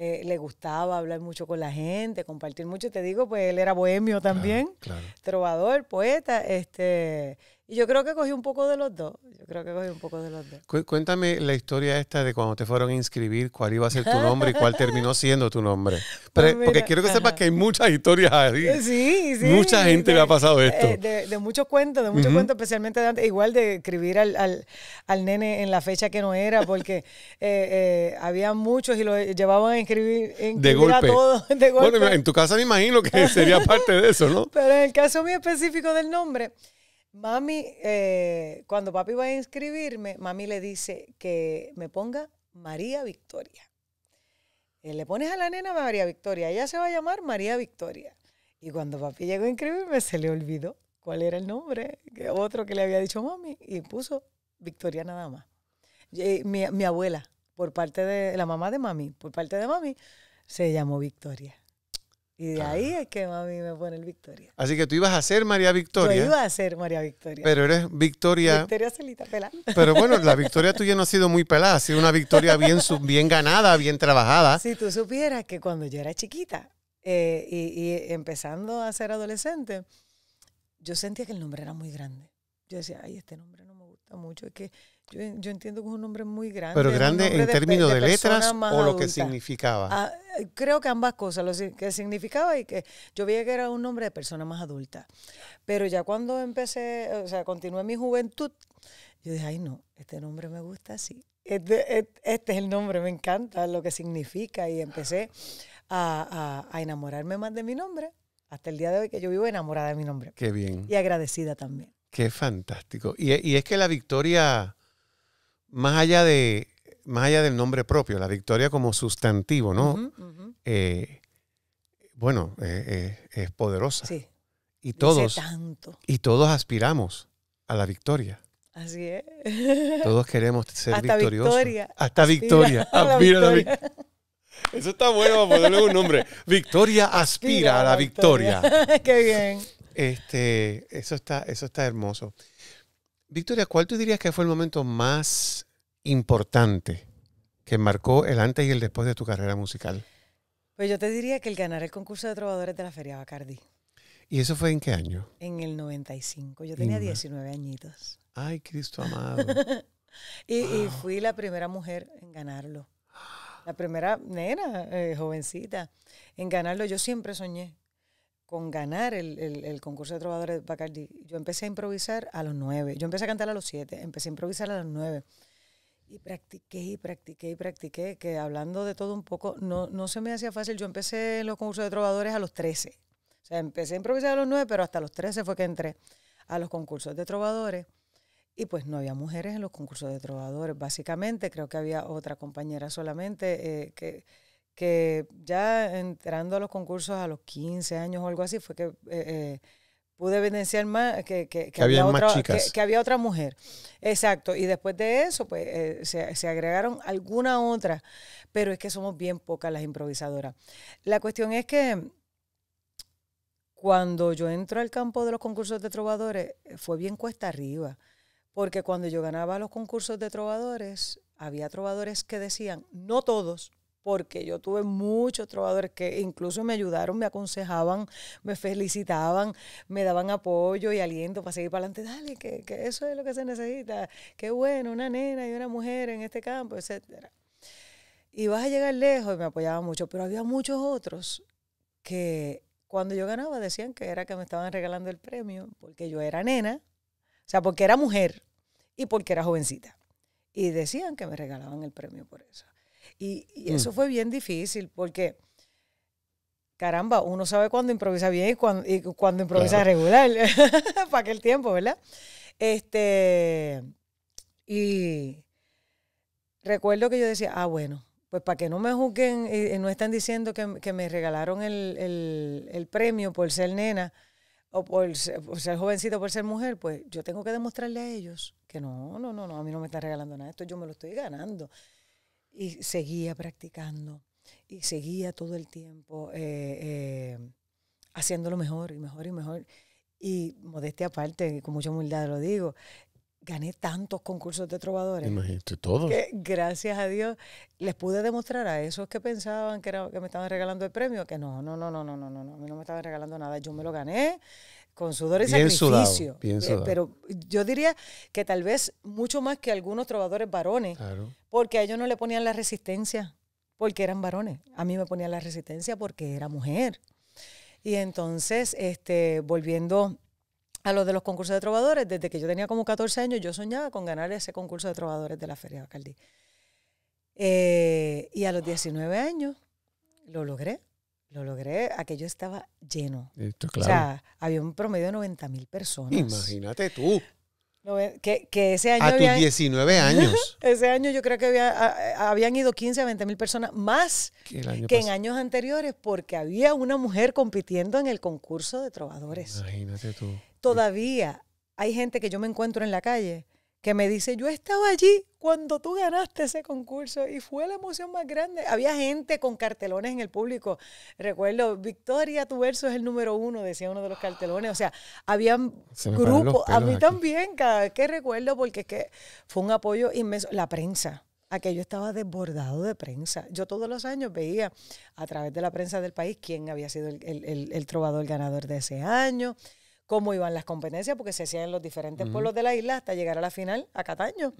Eh, le gustaba hablar mucho con la gente, compartir mucho. Te digo, pues él era bohemio también, trovador, poeta, este, y yo creo que cogí un poco de los dos. Yo creo que cogí un poco de los dos. cuéntame la historia esta de cuando te fueron a inscribir, cuál iba a ser tu nombre y cuál terminó siendo tu nombre. Pues porque quiero que sepas que hay muchas historias ahí. Eh, sí, sí. Mucha gente le ha pasado eh, esto. de, muchos cuentos, de muchos cuentos, especialmente de antes. Igual de escribir al, al, al, nene en la fecha que no era, porque eh, había muchos y lo llevaban a inscribir, de, golpe. Bueno, en tu casa me imagino que sería parte de eso, ¿no? Pero en el caso muy específico del nombre. Mami, eh, cuando papi va a inscribirme, mami le dice que me ponga María Victoria. Eh, le pones a la nena María Victoria, ella se va a llamar María Victoria. Y cuando papi llegó a inscribirme, se le olvidó cuál era el nombre, que otro que le había dicho mami, y puso Victoria nada más. Eh, mi abuela, por parte de la mamá de mami, por parte de mami, se llamó Victoria. Y de ahí es que mami me pone el Victoria. Así que tú ibas a ser María Victoria. Yo iba a ser María Victoria. Pero eres Victoria. Victoria Celita pelada. Pero bueno, la victoria tuya no ha sido muy pelada, ha sido una victoria bien, bien ganada, bien trabajada. Si tú supieras que cuando yo era chiquita eh, y, y, empezando a ser adolescente, yo sentía que el nombre era muy grande. Yo decía, ay, este nombre no me gusta mucho, es que yo, entiendo que es un nombre muy grande. Pero grande en términos de, letras o lo que significaba. Ah, eh, creo que ambas cosas, lo que significaba y que yo veía que era un nombre de persona más adulta. Pero ya cuando empecé, o sea, continué mi juventud, yo dije, ay no, este nombre me gusta así. Este, e, este es el nombre, me encanta lo que significa y empecé a, enamorarme más de mi nombre hasta el día de hoy que yo vivo enamorada de mi nombre. Qué bien. Y agradecida también. Qué fantástico. y, es que la victoria más allá, de, más allá del nombre propio, la victoria como sustantivo, ¿no? Eh, bueno, eh, eh, es poderosa. Sí. Y todos, y todos aspiramos a la victoria. Así es. Todos queremos ser victoriosos. Victoria. Hasta victoria. Hasta victoria. Eso está bueno ponerle un nombre. Victoria aspira, a la victoria. Qué bien. Este, eso está, eso está hermoso. Victoria, ¿cuál tú dirías que fue el momento más importante que marcó el antes y el después de tu carrera musical? Pues yo te diría que el ganar el concurso de trovadores de la Feria Bacardi. ¿Y eso fue en qué año? En el 95. Yo tenía 19 añitos. Ay, Cristo amado. y, fui la primera mujer en ganarlo. La primera nena, eh, jovencita, en ganarlo. Yo siempre soñé con ganar el, concurso de trovadores Bacardi, yo empecé a improvisar a los nueve. Yo empecé a cantar a los siete, empecé a improvisar a los nueve. Y practiqué y practiqué y practiqué, que hablando de todo un poco, no, no se me hacía fácil. Yo empecé en los concursos de trovadores a los trece. O sea, empecé a improvisar a los nueve, pero hasta los trece fue que entré a los concursos de trovadores. Y pues no había mujeres en los concursos de trovadores, básicamente. Creo que había otra compañera solamente eh, que que ya entrando a los concursos a los 15 años o algo así, fue que eh, eh, pude evidenciar más que, había otra, Que, había otra mujer. Exacto. Y después de eso, pues eh, se, se, agregaron alguna otra, pero es que somos bien pocas las improvisadoras. La cuestión es que cuando yo entro al campo de los concursos de trovadores, fue bien cuesta arriba, porque cuando yo ganaba los concursos de trovadores, había trovadores que decían, no todos, porque yo tuve muchos trovadores que incluso me ayudaron, me aconsejaban, me felicitaban, me daban apoyo y aliento para seguir para adelante. Dale, que, eso es lo que se necesita. Qué bueno, una nena y una mujer en este campo, etc. Y vas a llegar lejos y me apoyaban mucho, pero había muchos otros que cuando yo ganaba decían que era que me estaban regalando el premio porque yo era nena, o sea, porque era mujer y porque era jovencita. Y decían que me regalaban el premio por eso. Y, mm. eso fue bien difícil porque, caramba, uno sabe cuándo improvisa bien y cuándo, improvisa regular, para aquel tiempo, ¿verdad? Este, y recuerdo que yo decía, ah, bueno, pues para que no me juzguen y, no están diciendo que, me regalaron el, premio por ser nena o por ser, jovencita o jovencito, por ser mujer, pues yo tengo que demostrarle a ellos que no, no, no, no, a mí no me están regalando nada, esto yo me lo estoy ganando y seguía practicando y seguía todo el tiempo eh, eh haciéndolo mejor y mejor y mejor. Y modestia aparte, con mucha humildad lo digo, gané tantos concursos de trovadores. Imagínate, todos. gracias a Dios les pude demostrar a esos que pensaban que, era, que me estaban regalando el premio que no, no, no, no, no, no, no, no, a mí no me estaban regalando nada. Yo me lo gané, con sudor y sacrificio. Eh, pero yo diría que tal vez mucho más que algunos trovadores varones, porque a ellos no le ponían la resistencia, porque eran varones. A mí me ponían la resistencia porque era mujer. Y entonces, este, volviendo a lo de los concursos de trovadores, desde que yo tenía como 14 años, yo soñaba con ganar ese concurso de trovadores de la Feria Bacardí. Eh, y a los 19 años lo logré. Lo logré, aquello estaba lleno. Esto, claro. O sea, había un promedio de 90 mil personas. Imagínate tú. Eh, que, ese año. A tus 19 años. ese año yo creo que había, habían ido 15 a 20 mil personas más que, en años anteriores, porque había una mujer compitiendo en el concurso de trovadores. Imagínate tú. Todavía hay gente que yo me encuentro en la calle que me dice, yo estaba allí cuando tú ganaste ese concurso y fue la emoción más grande. Había gente con cartelones en el público. Recuerdo, Victoria, tu verso es el número uno, decía uno de los cartelones. O sea, había grupos, a mí también, cada vez que recuerdo, porque que fue un apoyo inmenso. La prensa, aquello estaba desbordado de prensa. Yo todos los años veía a través de la prensa del país quién había sido el trovador ganador de ese año cómo iban las competencias, porque se hacían en los diferentes pueblos de la isla hasta llegar a la final, a Cataño.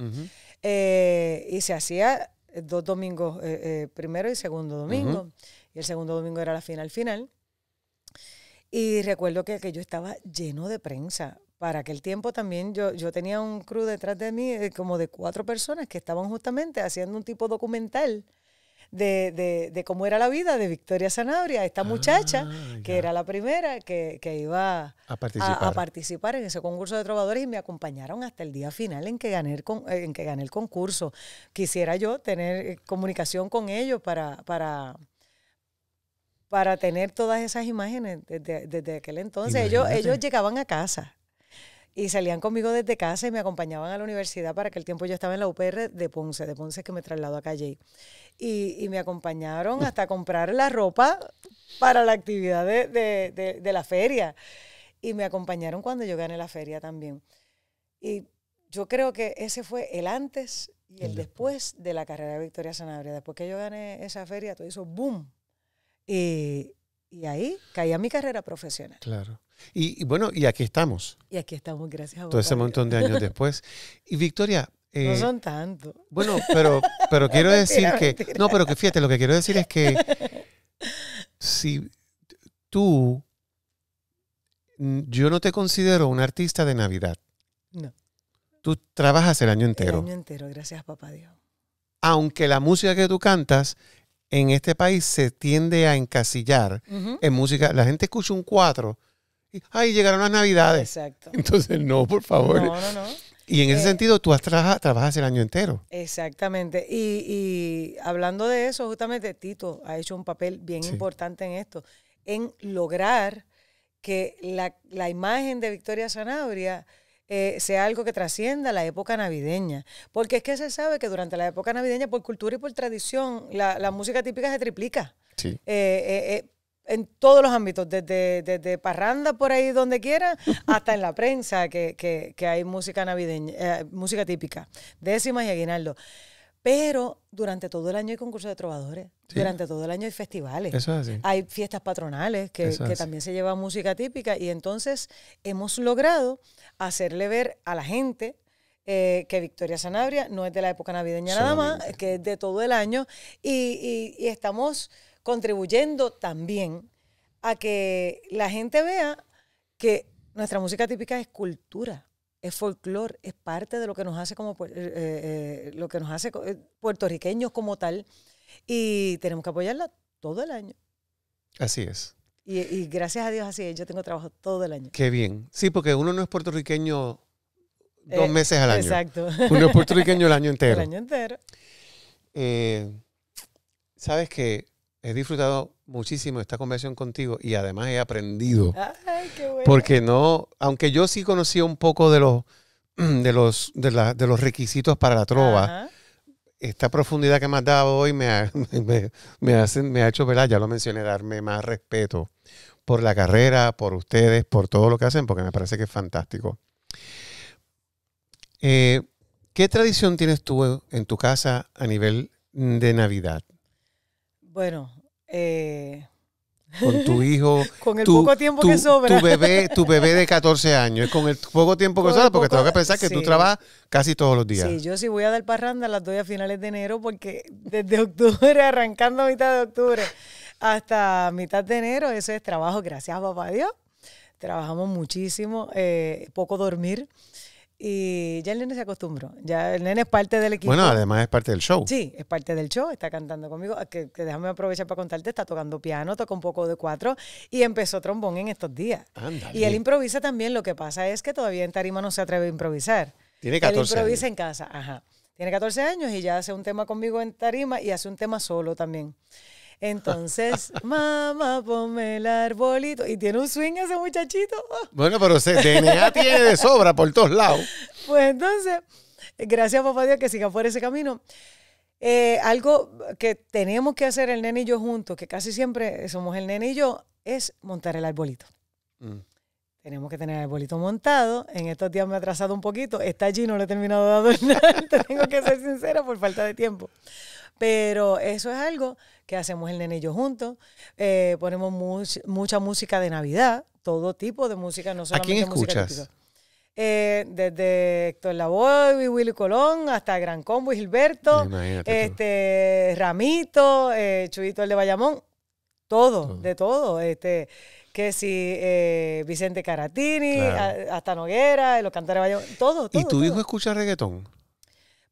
Eh, y se hacía eh, dos domingos, eh, primero y segundo domingo. Y el segundo domingo era la final final. Y recuerdo que, que, yo estaba lleno de prensa. Para aquel tiempo también yo, yo tenía un crew detrás de mí como de cuatro personas que estaban justamente haciendo un tipo documental de, cómo era la vida de Victoria Sanabria, esta muchacha ah, que era la primera que, iba a participar. A, participar. en ese concurso de trovadores y me acompañaron hasta el día final en que gané el, en que gané el concurso. Quisiera yo tener eh, comunicación con ellos para, para para tener todas esas imágenes desde, aquel entonces. ellos llegaban a casa y salían conmigo desde casa y me acompañaban a la universidad para que el tiempo yo estaba en la UPR de Ponce, de Ponce que me trasladó a Calle. Y, y me acompañaron hasta comprar la ropa para la actividad de, la feria. Y me acompañaron cuando yo gané la feria también. Y yo creo que ese fue el antes y el, después. de la carrera de Victoria Sanabria. Después que yo gané esa feria, todo hizo boom. y ahí caía mi carrera profesional. Claro. Y, bueno, y aquí estamos. Y aquí estamos, gracias a vos. Todo ese montón de años después. Y Victoria... no eh, son tanto Bueno, pero, pero quiero decir que... No, pero que fíjate, lo que quiero decir es que si tú... Yo no te considero un artista de Navidad. No. Tú trabajas el año entero. El año entero, gracias papá Dios. Aunque la música que tú cantas en este país se tiende a encasillar en música. La gente escucha un cuatro ay, llegaron las navidades. Exacto. Entonces, no, por favor. No, no, no. Y en ese eh, sentido, tú trabajas el año entero. Exactamente. Y, hablando de eso, justamente Tito ha hecho un papel bien importante en esto, en lograr que la, imagen de Victoria Sanabria eh, sea algo que trascienda la época navideña. Porque es que se sabe que durante la época navideña, por cultura y por tradición, la, música típica se triplica. Sí. Eh, en todos los ámbitos, desde, desde parranda por ahí donde quiera, hasta en la prensa, que, hay música navideña, eh, música típica, décimas y aguinaldo. Pero durante todo el año hay concursos de trovadores, durante todo el año hay festivales, hay fiestas patronales que, también se lleva música típica y entonces hemos logrado hacerle ver a la gente, eh, que Victoria Sanabria no es de la época navideña nada más, que es de todo el año, y, y, estamos contribuyendo también a que la gente vea que nuestra música típica es cultura, es folclore, es parte de lo que nos hace como eh, eh, lo que nos hace eh, puertorriqueños como tal y tenemos que apoyarla todo el año. Así es. Y, gracias a Dios así es, yo tengo trabajo todo el año. Qué bien. Sí, porque uno no es puertorriqueño dos meses al año. Exacto. Uno es puertorriqueño el año entero. El año entero. Sabes que he disfrutado muchísimo esta conversación contigo y además he aprendido. Porque no, aunque yo sí conocía un poco de los de los de, los requisitos para la trova. Esta profundidad que me has dado hoy me ha, me, me ha hecho, Ya lo mencioné, darme más respeto por la carrera, por ustedes, por todo lo que hacen, porque me parece que es fantástico. Eh, ¿Qué tradición tienes tú en tu casa a nivel de Navidad? Bueno, eh, con tu hijo. con el poco tiempo que sobra. Tu bebé, tu bebé de 14 años. con el poco tiempo que sobra, porque tengo que pensar que tú trabajas casi todos los días. Sí, yo sí voy a dar parranda, las doy a finales de enero, porque desde octubre, arrancando a mitad de octubre hasta mitad de enero, eso es trabajo, gracias papá Dios. Trabajamos muchísimo, eh, poco dormir. Y ya el nene se acostumbró. Ya el nene es parte del equipo. Bueno, además es parte del show. Sí, es parte del show. Está cantando conmigo. Ah, que, déjame aprovechar para contarte. Está tocando piano, toca un poco de cuatro y empezó trombón en estos días. Y él improvisa también. Lo que pasa es que todavía en tarima no se atreve a improvisar. Tiene 14 improvisa en casa. Tiene 14 años y ya hace un tema conmigo en tarima y hace un tema solo también. Entonces, mamá, ponme el arbolito. Y tiene un swing ese muchachito. Bueno, pero se, DNA tiene de sobra por todos lados. Pues entonces, gracias papá Dios que siga por ese camino. Eh, algo que tenemos que hacer el nene y yo juntos, que casi siempre somos el nene y yo, es montar el arbolito. Mm. Tenemos que tener el arbolito montado. En estos días me ha atrasado un poquito. Está allí, no lo he terminado de adornar. Tengo que ser sincera por falta de tiempo. Pero eso es algo que hacemos el nene y yo juntos. Eh, ponemos mucha música de Navidad, todo tipo de música, no solamente ¿A quién escuchas? Eh, desde Héctor Lavoe Willy Colón hasta Gran Combo y Gilberto, este, Ramito, eh, Chuito el de Bayamón, todo, de todo. Este, que si eh, Vicente Caratini, hasta Noguera, los cantores de Bayamón, todo, todo. ¿Y tu hijo escucha reggaetón?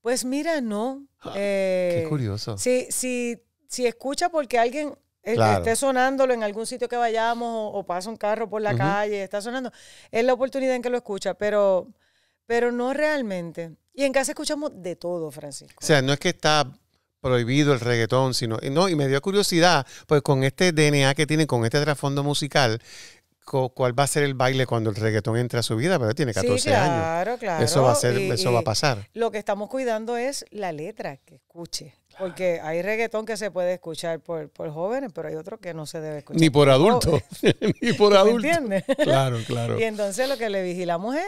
Pues mira, no. Ah, qué eh, curioso. Si, si, si escucha porque alguien eh, esté sonándolo en algún sitio que vayamos o, pasa un carro por la calle, está sonando. Es la oportunidad en que lo escucha, pero, pero no realmente. Y en casa escuchamos de todo, Francisco. O sea, no es que está prohibido el reggaetón, sino... No, y me dio curiosidad, pues con este DNA que tiene, con este trasfondo musical, cuál va a ser el baile cuando el reggaetón entra a su vida, pero tiene 14 años. Eso va a ser, eso va a pasar. Lo que estamos cuidando es la letra que escuche. Porque hay reggaetón que se puede escuchar por, jóvenes, pero hay otro que no se debe escuchar. Ni por, adultos. Ni por adultos. Claro, claro. Y entonces lo que le vigilamos es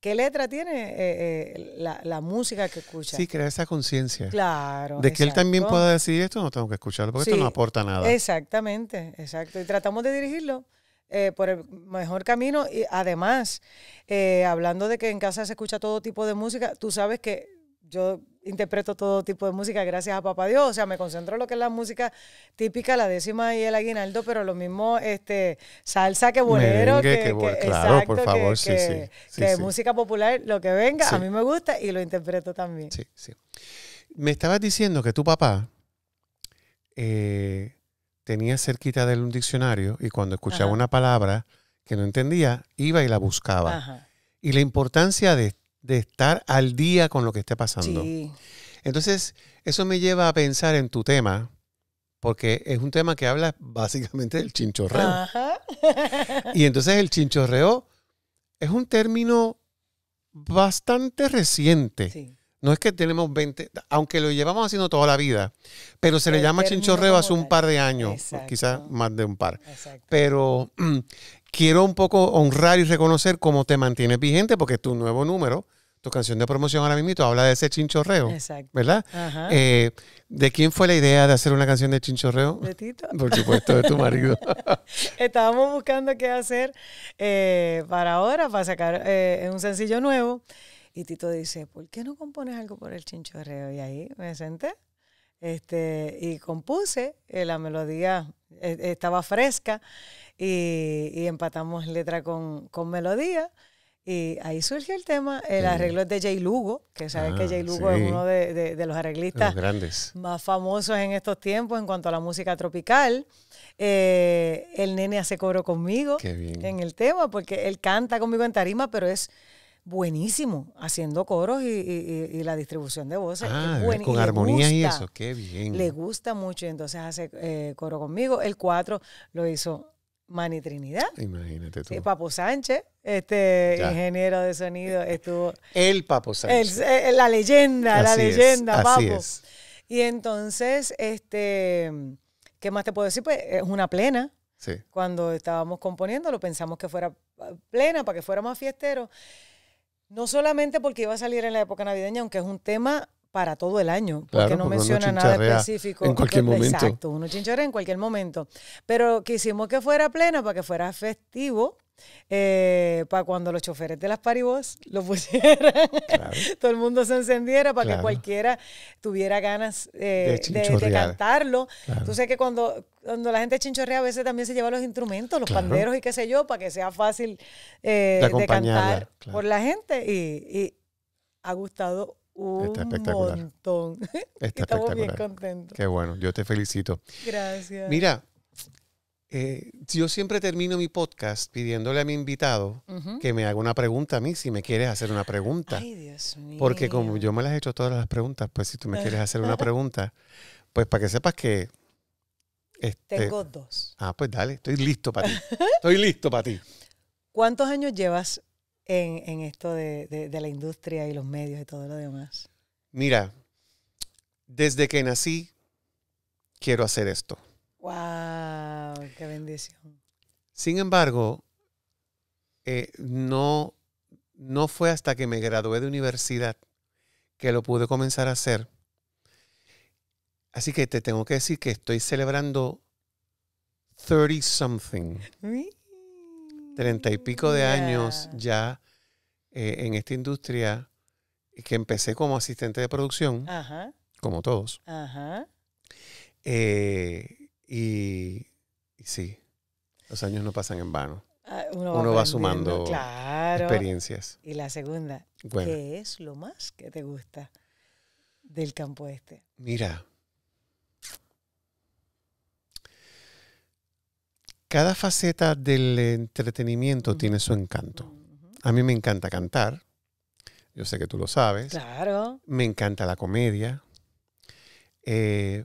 qué letra tiene eh, eh, la, música que escucha. Sí, crear esa conciencia. Claro. De que él también pueda decir esto no tengo que escucharlo, porque esto no aporta nada. Exactamente, exacto. Y tratamos de dirigirlo eh, por el mejor camino. Y además, eh, hablando de que en casa se escucha todo tipo de música, tú sabes que yo interpreto todo tipo de música gracias a papá Dios, o sea, me concentro en lo que es la música típica, la décima y el aguinaldo, pero lo mismo este salsa que bolero, que, que, claro, por favor, sí, que música popular, lo que venga, a mí me gusta y lo interpreto también. Sí, sí. Me estabas diciendo que tu papá eh, tenía cerquita de él un diccionario y cuando escuchaba una palabra que no entendía, iba y la buscaba. Y la importancia de, estar al día con lo que esté pasando. Entonces, eso me lleva a pensar en tu tema, porque es un tema que habla básicamente del chinchorreo. y entonces el chinchorreo es un término bastante reciente. Sí. No es que tenemos 20, aunque lo llevamos haciendo toda la vida, pero se le llama chinchorreo hace un par de años, quizás más de un par. Pero mm, quiero un poco honrar y reconocer cómo te mantienes vigente, porque tu nuevo número, tu canción de promoción ahora mismo habla de ese chinchorreo. ¿Verdad? Eh, ¿De quién fue la idea de hacer una canción de chinchorreo? De Tito. Por supuesto, de tu marido. Estábamos buscando qué hacer eh, para ahora, para sacar eh, un sencillo nuevo. Y Tito dice, ¿por qué no compones algo por el chinchorreo? Y ahí me senté este, y compuse, eh, la melodía eh, estaba fresca y, empatamos letra con, melodía. Y ahí surge el tema, el arreglo es de Jay Lugo, que sabes que ah, Jay Lugo es uno de, los arreglistas más famosos en estos tiempos en cuanto a la música tropical. Eh, el nene hace coro conmigo en el tema, porque él canta conmigo en tarima, pero es buenísimo haciendo coros y, la distribución de voces. Ah, con armonía y eso, qué bien. Le gusta mucho y entonces hace eh, coro conmigo. El 4 lo hizo Mani Trinidad. Imagínate tú. Papo Sánchez, este ingeniero de sonido, estuvo. El Papo Sánchez. Eh, la leyenda, la leyenda, Papo. Y entonces, este, ¿qué más te puedo decir? Pues es una plena. Sí. Cuando estábamos componiendo, lo pensamos que fuera eh, plena para que fuera más fiestero. No solamente porque iba a salir en la época navideña, aunque es un tema para todo el año, porque no menciona nada específico. En cualquier momento. Exacto, uno chinchorrea en cualquier momento. Pero quisimos que fuera pleno para que fuera festivo eh, para cuando los choferes de las paribos lo pusieran, todo el mundo se encendiera para que cualquiera tuviera ganas eh, de, cantarlo. Tú sabes que cuando, cuando la gente chinchorrea a veces también se lleva los instrumentos, los panderos y qué sé yo, para que sea fácil eh, de, cantar por la gente y, ha gustado un montón. Estamos bien contentos. Qué bueno, yo te felicito. Gracias. Mira, eh, yo siempre termino mi podcast pidiéndole a mi invitado que me haga una pregunta a mí, si me quieres hacer una pregunta. Ay, Dios mío. Porque como yo me las he hecho todas las preguntas, pues si tú me quieres hacer una pregunta, pues para que sepas que... Este, Tengo dos. Ah, pues dale, estoy listo para ti. Estoy listo para ti. ¿Cuántos años llevas en, esto de la industria y los medios y todo lo demás? Mira, desde que nací, quiero hacer esto. ¡Wow! ¡Qué bendición! Sin embargo, eh, no, no fue hasta que me gradué de universidad que lo pude comenzar a hacer. Así que te tengo que decir que estoy celebrando 30 something. 30 y pico de años ya eh, en esta industria que empecé como asistente de producción, como todos. Ajá. Eh, y, sí, los años no pasan en vano. Ah, uno va, sumando experiencias. Y la segunda, ¿qué es lo más que te gusta del campo este? Mira, cada faceta del entretenimiento tiene su encanto. A mí me encanta cantar, yo sé que tú lo sabes. Claro. Me encanta la comedia. Eh,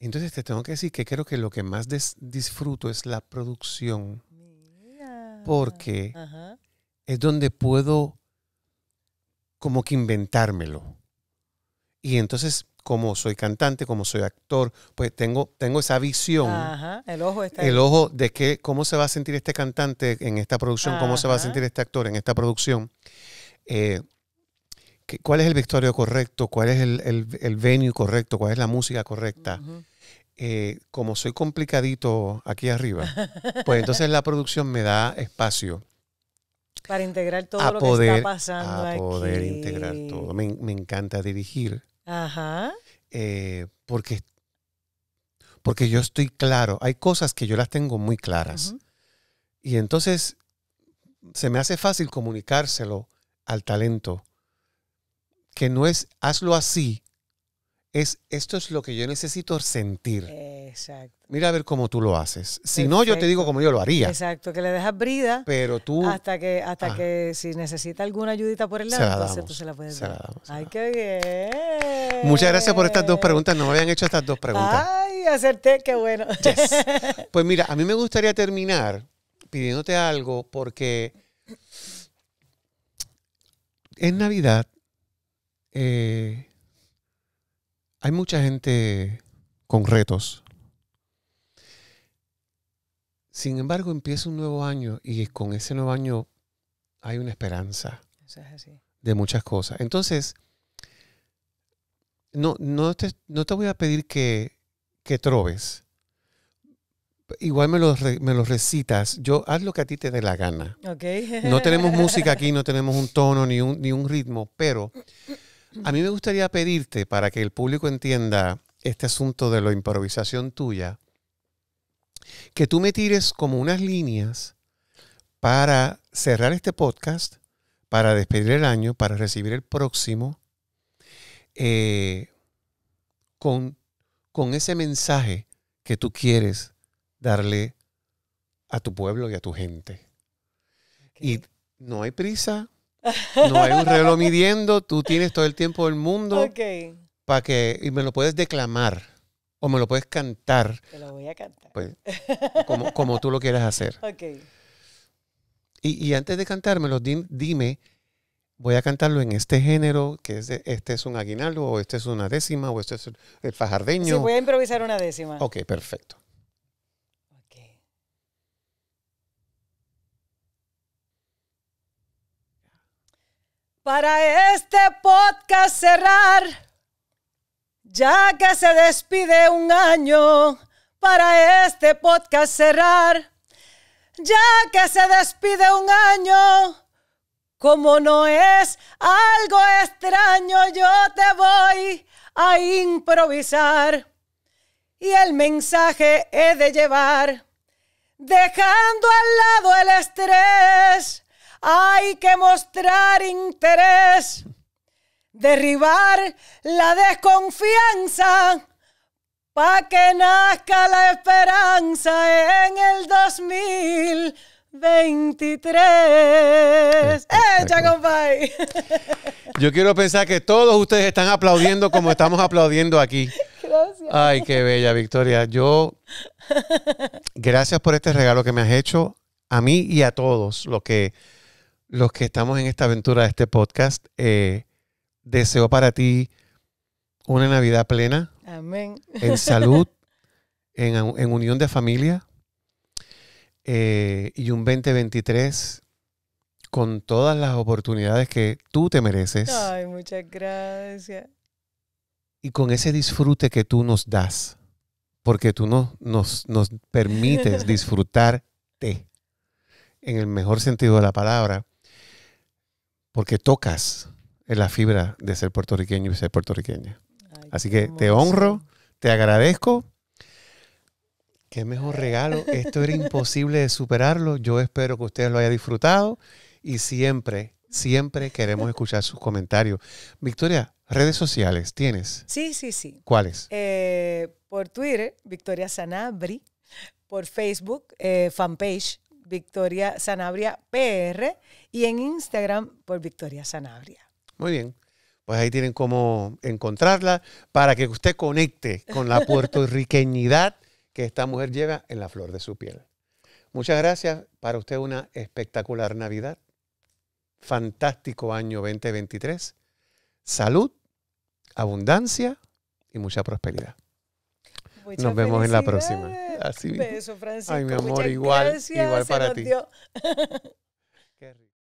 entonces te tengo que decir que creo que lo que más disfruto es la producción. Porque es donde puedo como que inventármelo. Y entonces, como soy cantante, como soy actor, pues tengo, tengo esa visión. El ojo está El ojo de que, cómo se va a sentir este cantante en esta producción, cómo se va a sentir este actor en esta producción. Eh, ¿Cuál es el vestuario correcto? ¿Cuál es el, el, venue correcto? ¿Cuál es la música correcta? Eh, como soy complicadito aquí arriba, pues entonces la producción me da espacio. Para integrar todo lo que está pasando. A poder integrar todo. Me, encanta dirigir. Ajá. Eh, porque, porque yo estoy claro. Hay cosas que yo las tengo muy claras. Y entonces se me hace fácil comunicárselo al talento. Que no es hazlo así, es esto es lo que yo necesito sentir. Exacto. Mira a ver cómo tú lo haces. Si no, yo te digo cómo yo lo haría. Exacto, que le dejas brida. Pero tú. Hasta que, hasta ah. que si necesita alguna ayudita por el lado, entonces tú se la puedes dar. Ay, qué bien. Muchas gracias por estas dos preguntas. No me habían hecho estas dos preguntas. Ay, acerté, qué bueno. Pues mira, a mí me gustaría terminar pidiéndote algo porque en Navidad. Eh, hay mucha gente con retos. Sin embargo, empieza un nuevo año y con ese nuevo año hay una esperanza de muchas cosas. Entonces, no, no, te, voy a pedir que, que trobes. Igual me los, recitas. Yo haz lo que a ti te dé la gana. no tenemos música aquí, no tenemos un tono ni un, ni un ritmo, pero a mí me gustaría pedirte, para que el público entienda este asunto de la improvisación tuya, que tú me tires como unas líneas para cerrar este podcast, para despedir el año, para recibir el próximo, eh, con, con ese mensaje que tú quieres darle a tu pueblo y a tu gente. Y no hay prisa, no hay un reloj midiendo, tú tienes todo el tiempo del mundo para que y me lo puedes declamar o me lo puedes cantar. Te lo voy a cantar. Pues, como, tú lo quieras hacer. Y, antes de cantármelo, dime, voy a cantarlo en este género, que es de, este es un aguinaldo, o este es una décima, o este es el fajardeño. Sí, voy a improvisar una décima. Ok, perfecto. para este podcast cerrar, ya que se despide un año, para este podcast cerrar, ya que se despide un año, como no es algo extraño, yo te voy a improvisar y el mensaje he de llevar, dejando al lado el estrés hay que mostrar interés, derribar la desconfianza, para que nazca la esperanza en el 2023. ¡Echa, compadre! Yo quiero pensar que todos ustedes están aplaudiendo como estamos aplaudiendo aquí. Ay, qué bella, Victoria. Yo, gracias por este regalo que me has hecho a mí y a todos los que los que estamos en esta aventura de este podcast, eh, deseo para ti una Navidad plena. Amén. En salud, en, unión de familia. Eh, y un 2023 con todas las oportunidades que tú te mereces. Ay, muchas gracias. Y con ese disfrute que tú nos das, porque tú no, nos, nos permites disfrutarte en el mejor sentido de la palabra porque tocas en la fibra de ser puertorriqueño y ser puertorriqueña. Así que te honro, te agradezco. Qué mejor regalo. Esto era imposible de superarlo. Yo espero que ustedes lo hayan disfrutado y siempre, siempre queremos escuchar sus comentarios. Victoria, redes sociales, ¿tienes? Sí, sí, sí. ¿Cuáles? Eh, por Twitter, Victoria Sanabri. Por Facebook, eh, fanpage, Victoria Sanabria PR y en Instagram por Victoria Sanabria. Muy bien. Pues ahí tienen cómo encontrarla para que usted conecte con la puertorriqueñidad que esta mujer lleva en la flor de su piel. Muchas gracias. Para usted una espectacular Navidad. Fantástico año 2023. Salud, abundancia y mucha prosperidad. Nos vemos en la próxima. Así. Beso, Francisco. Ay, mi amor, igual, igual para ti.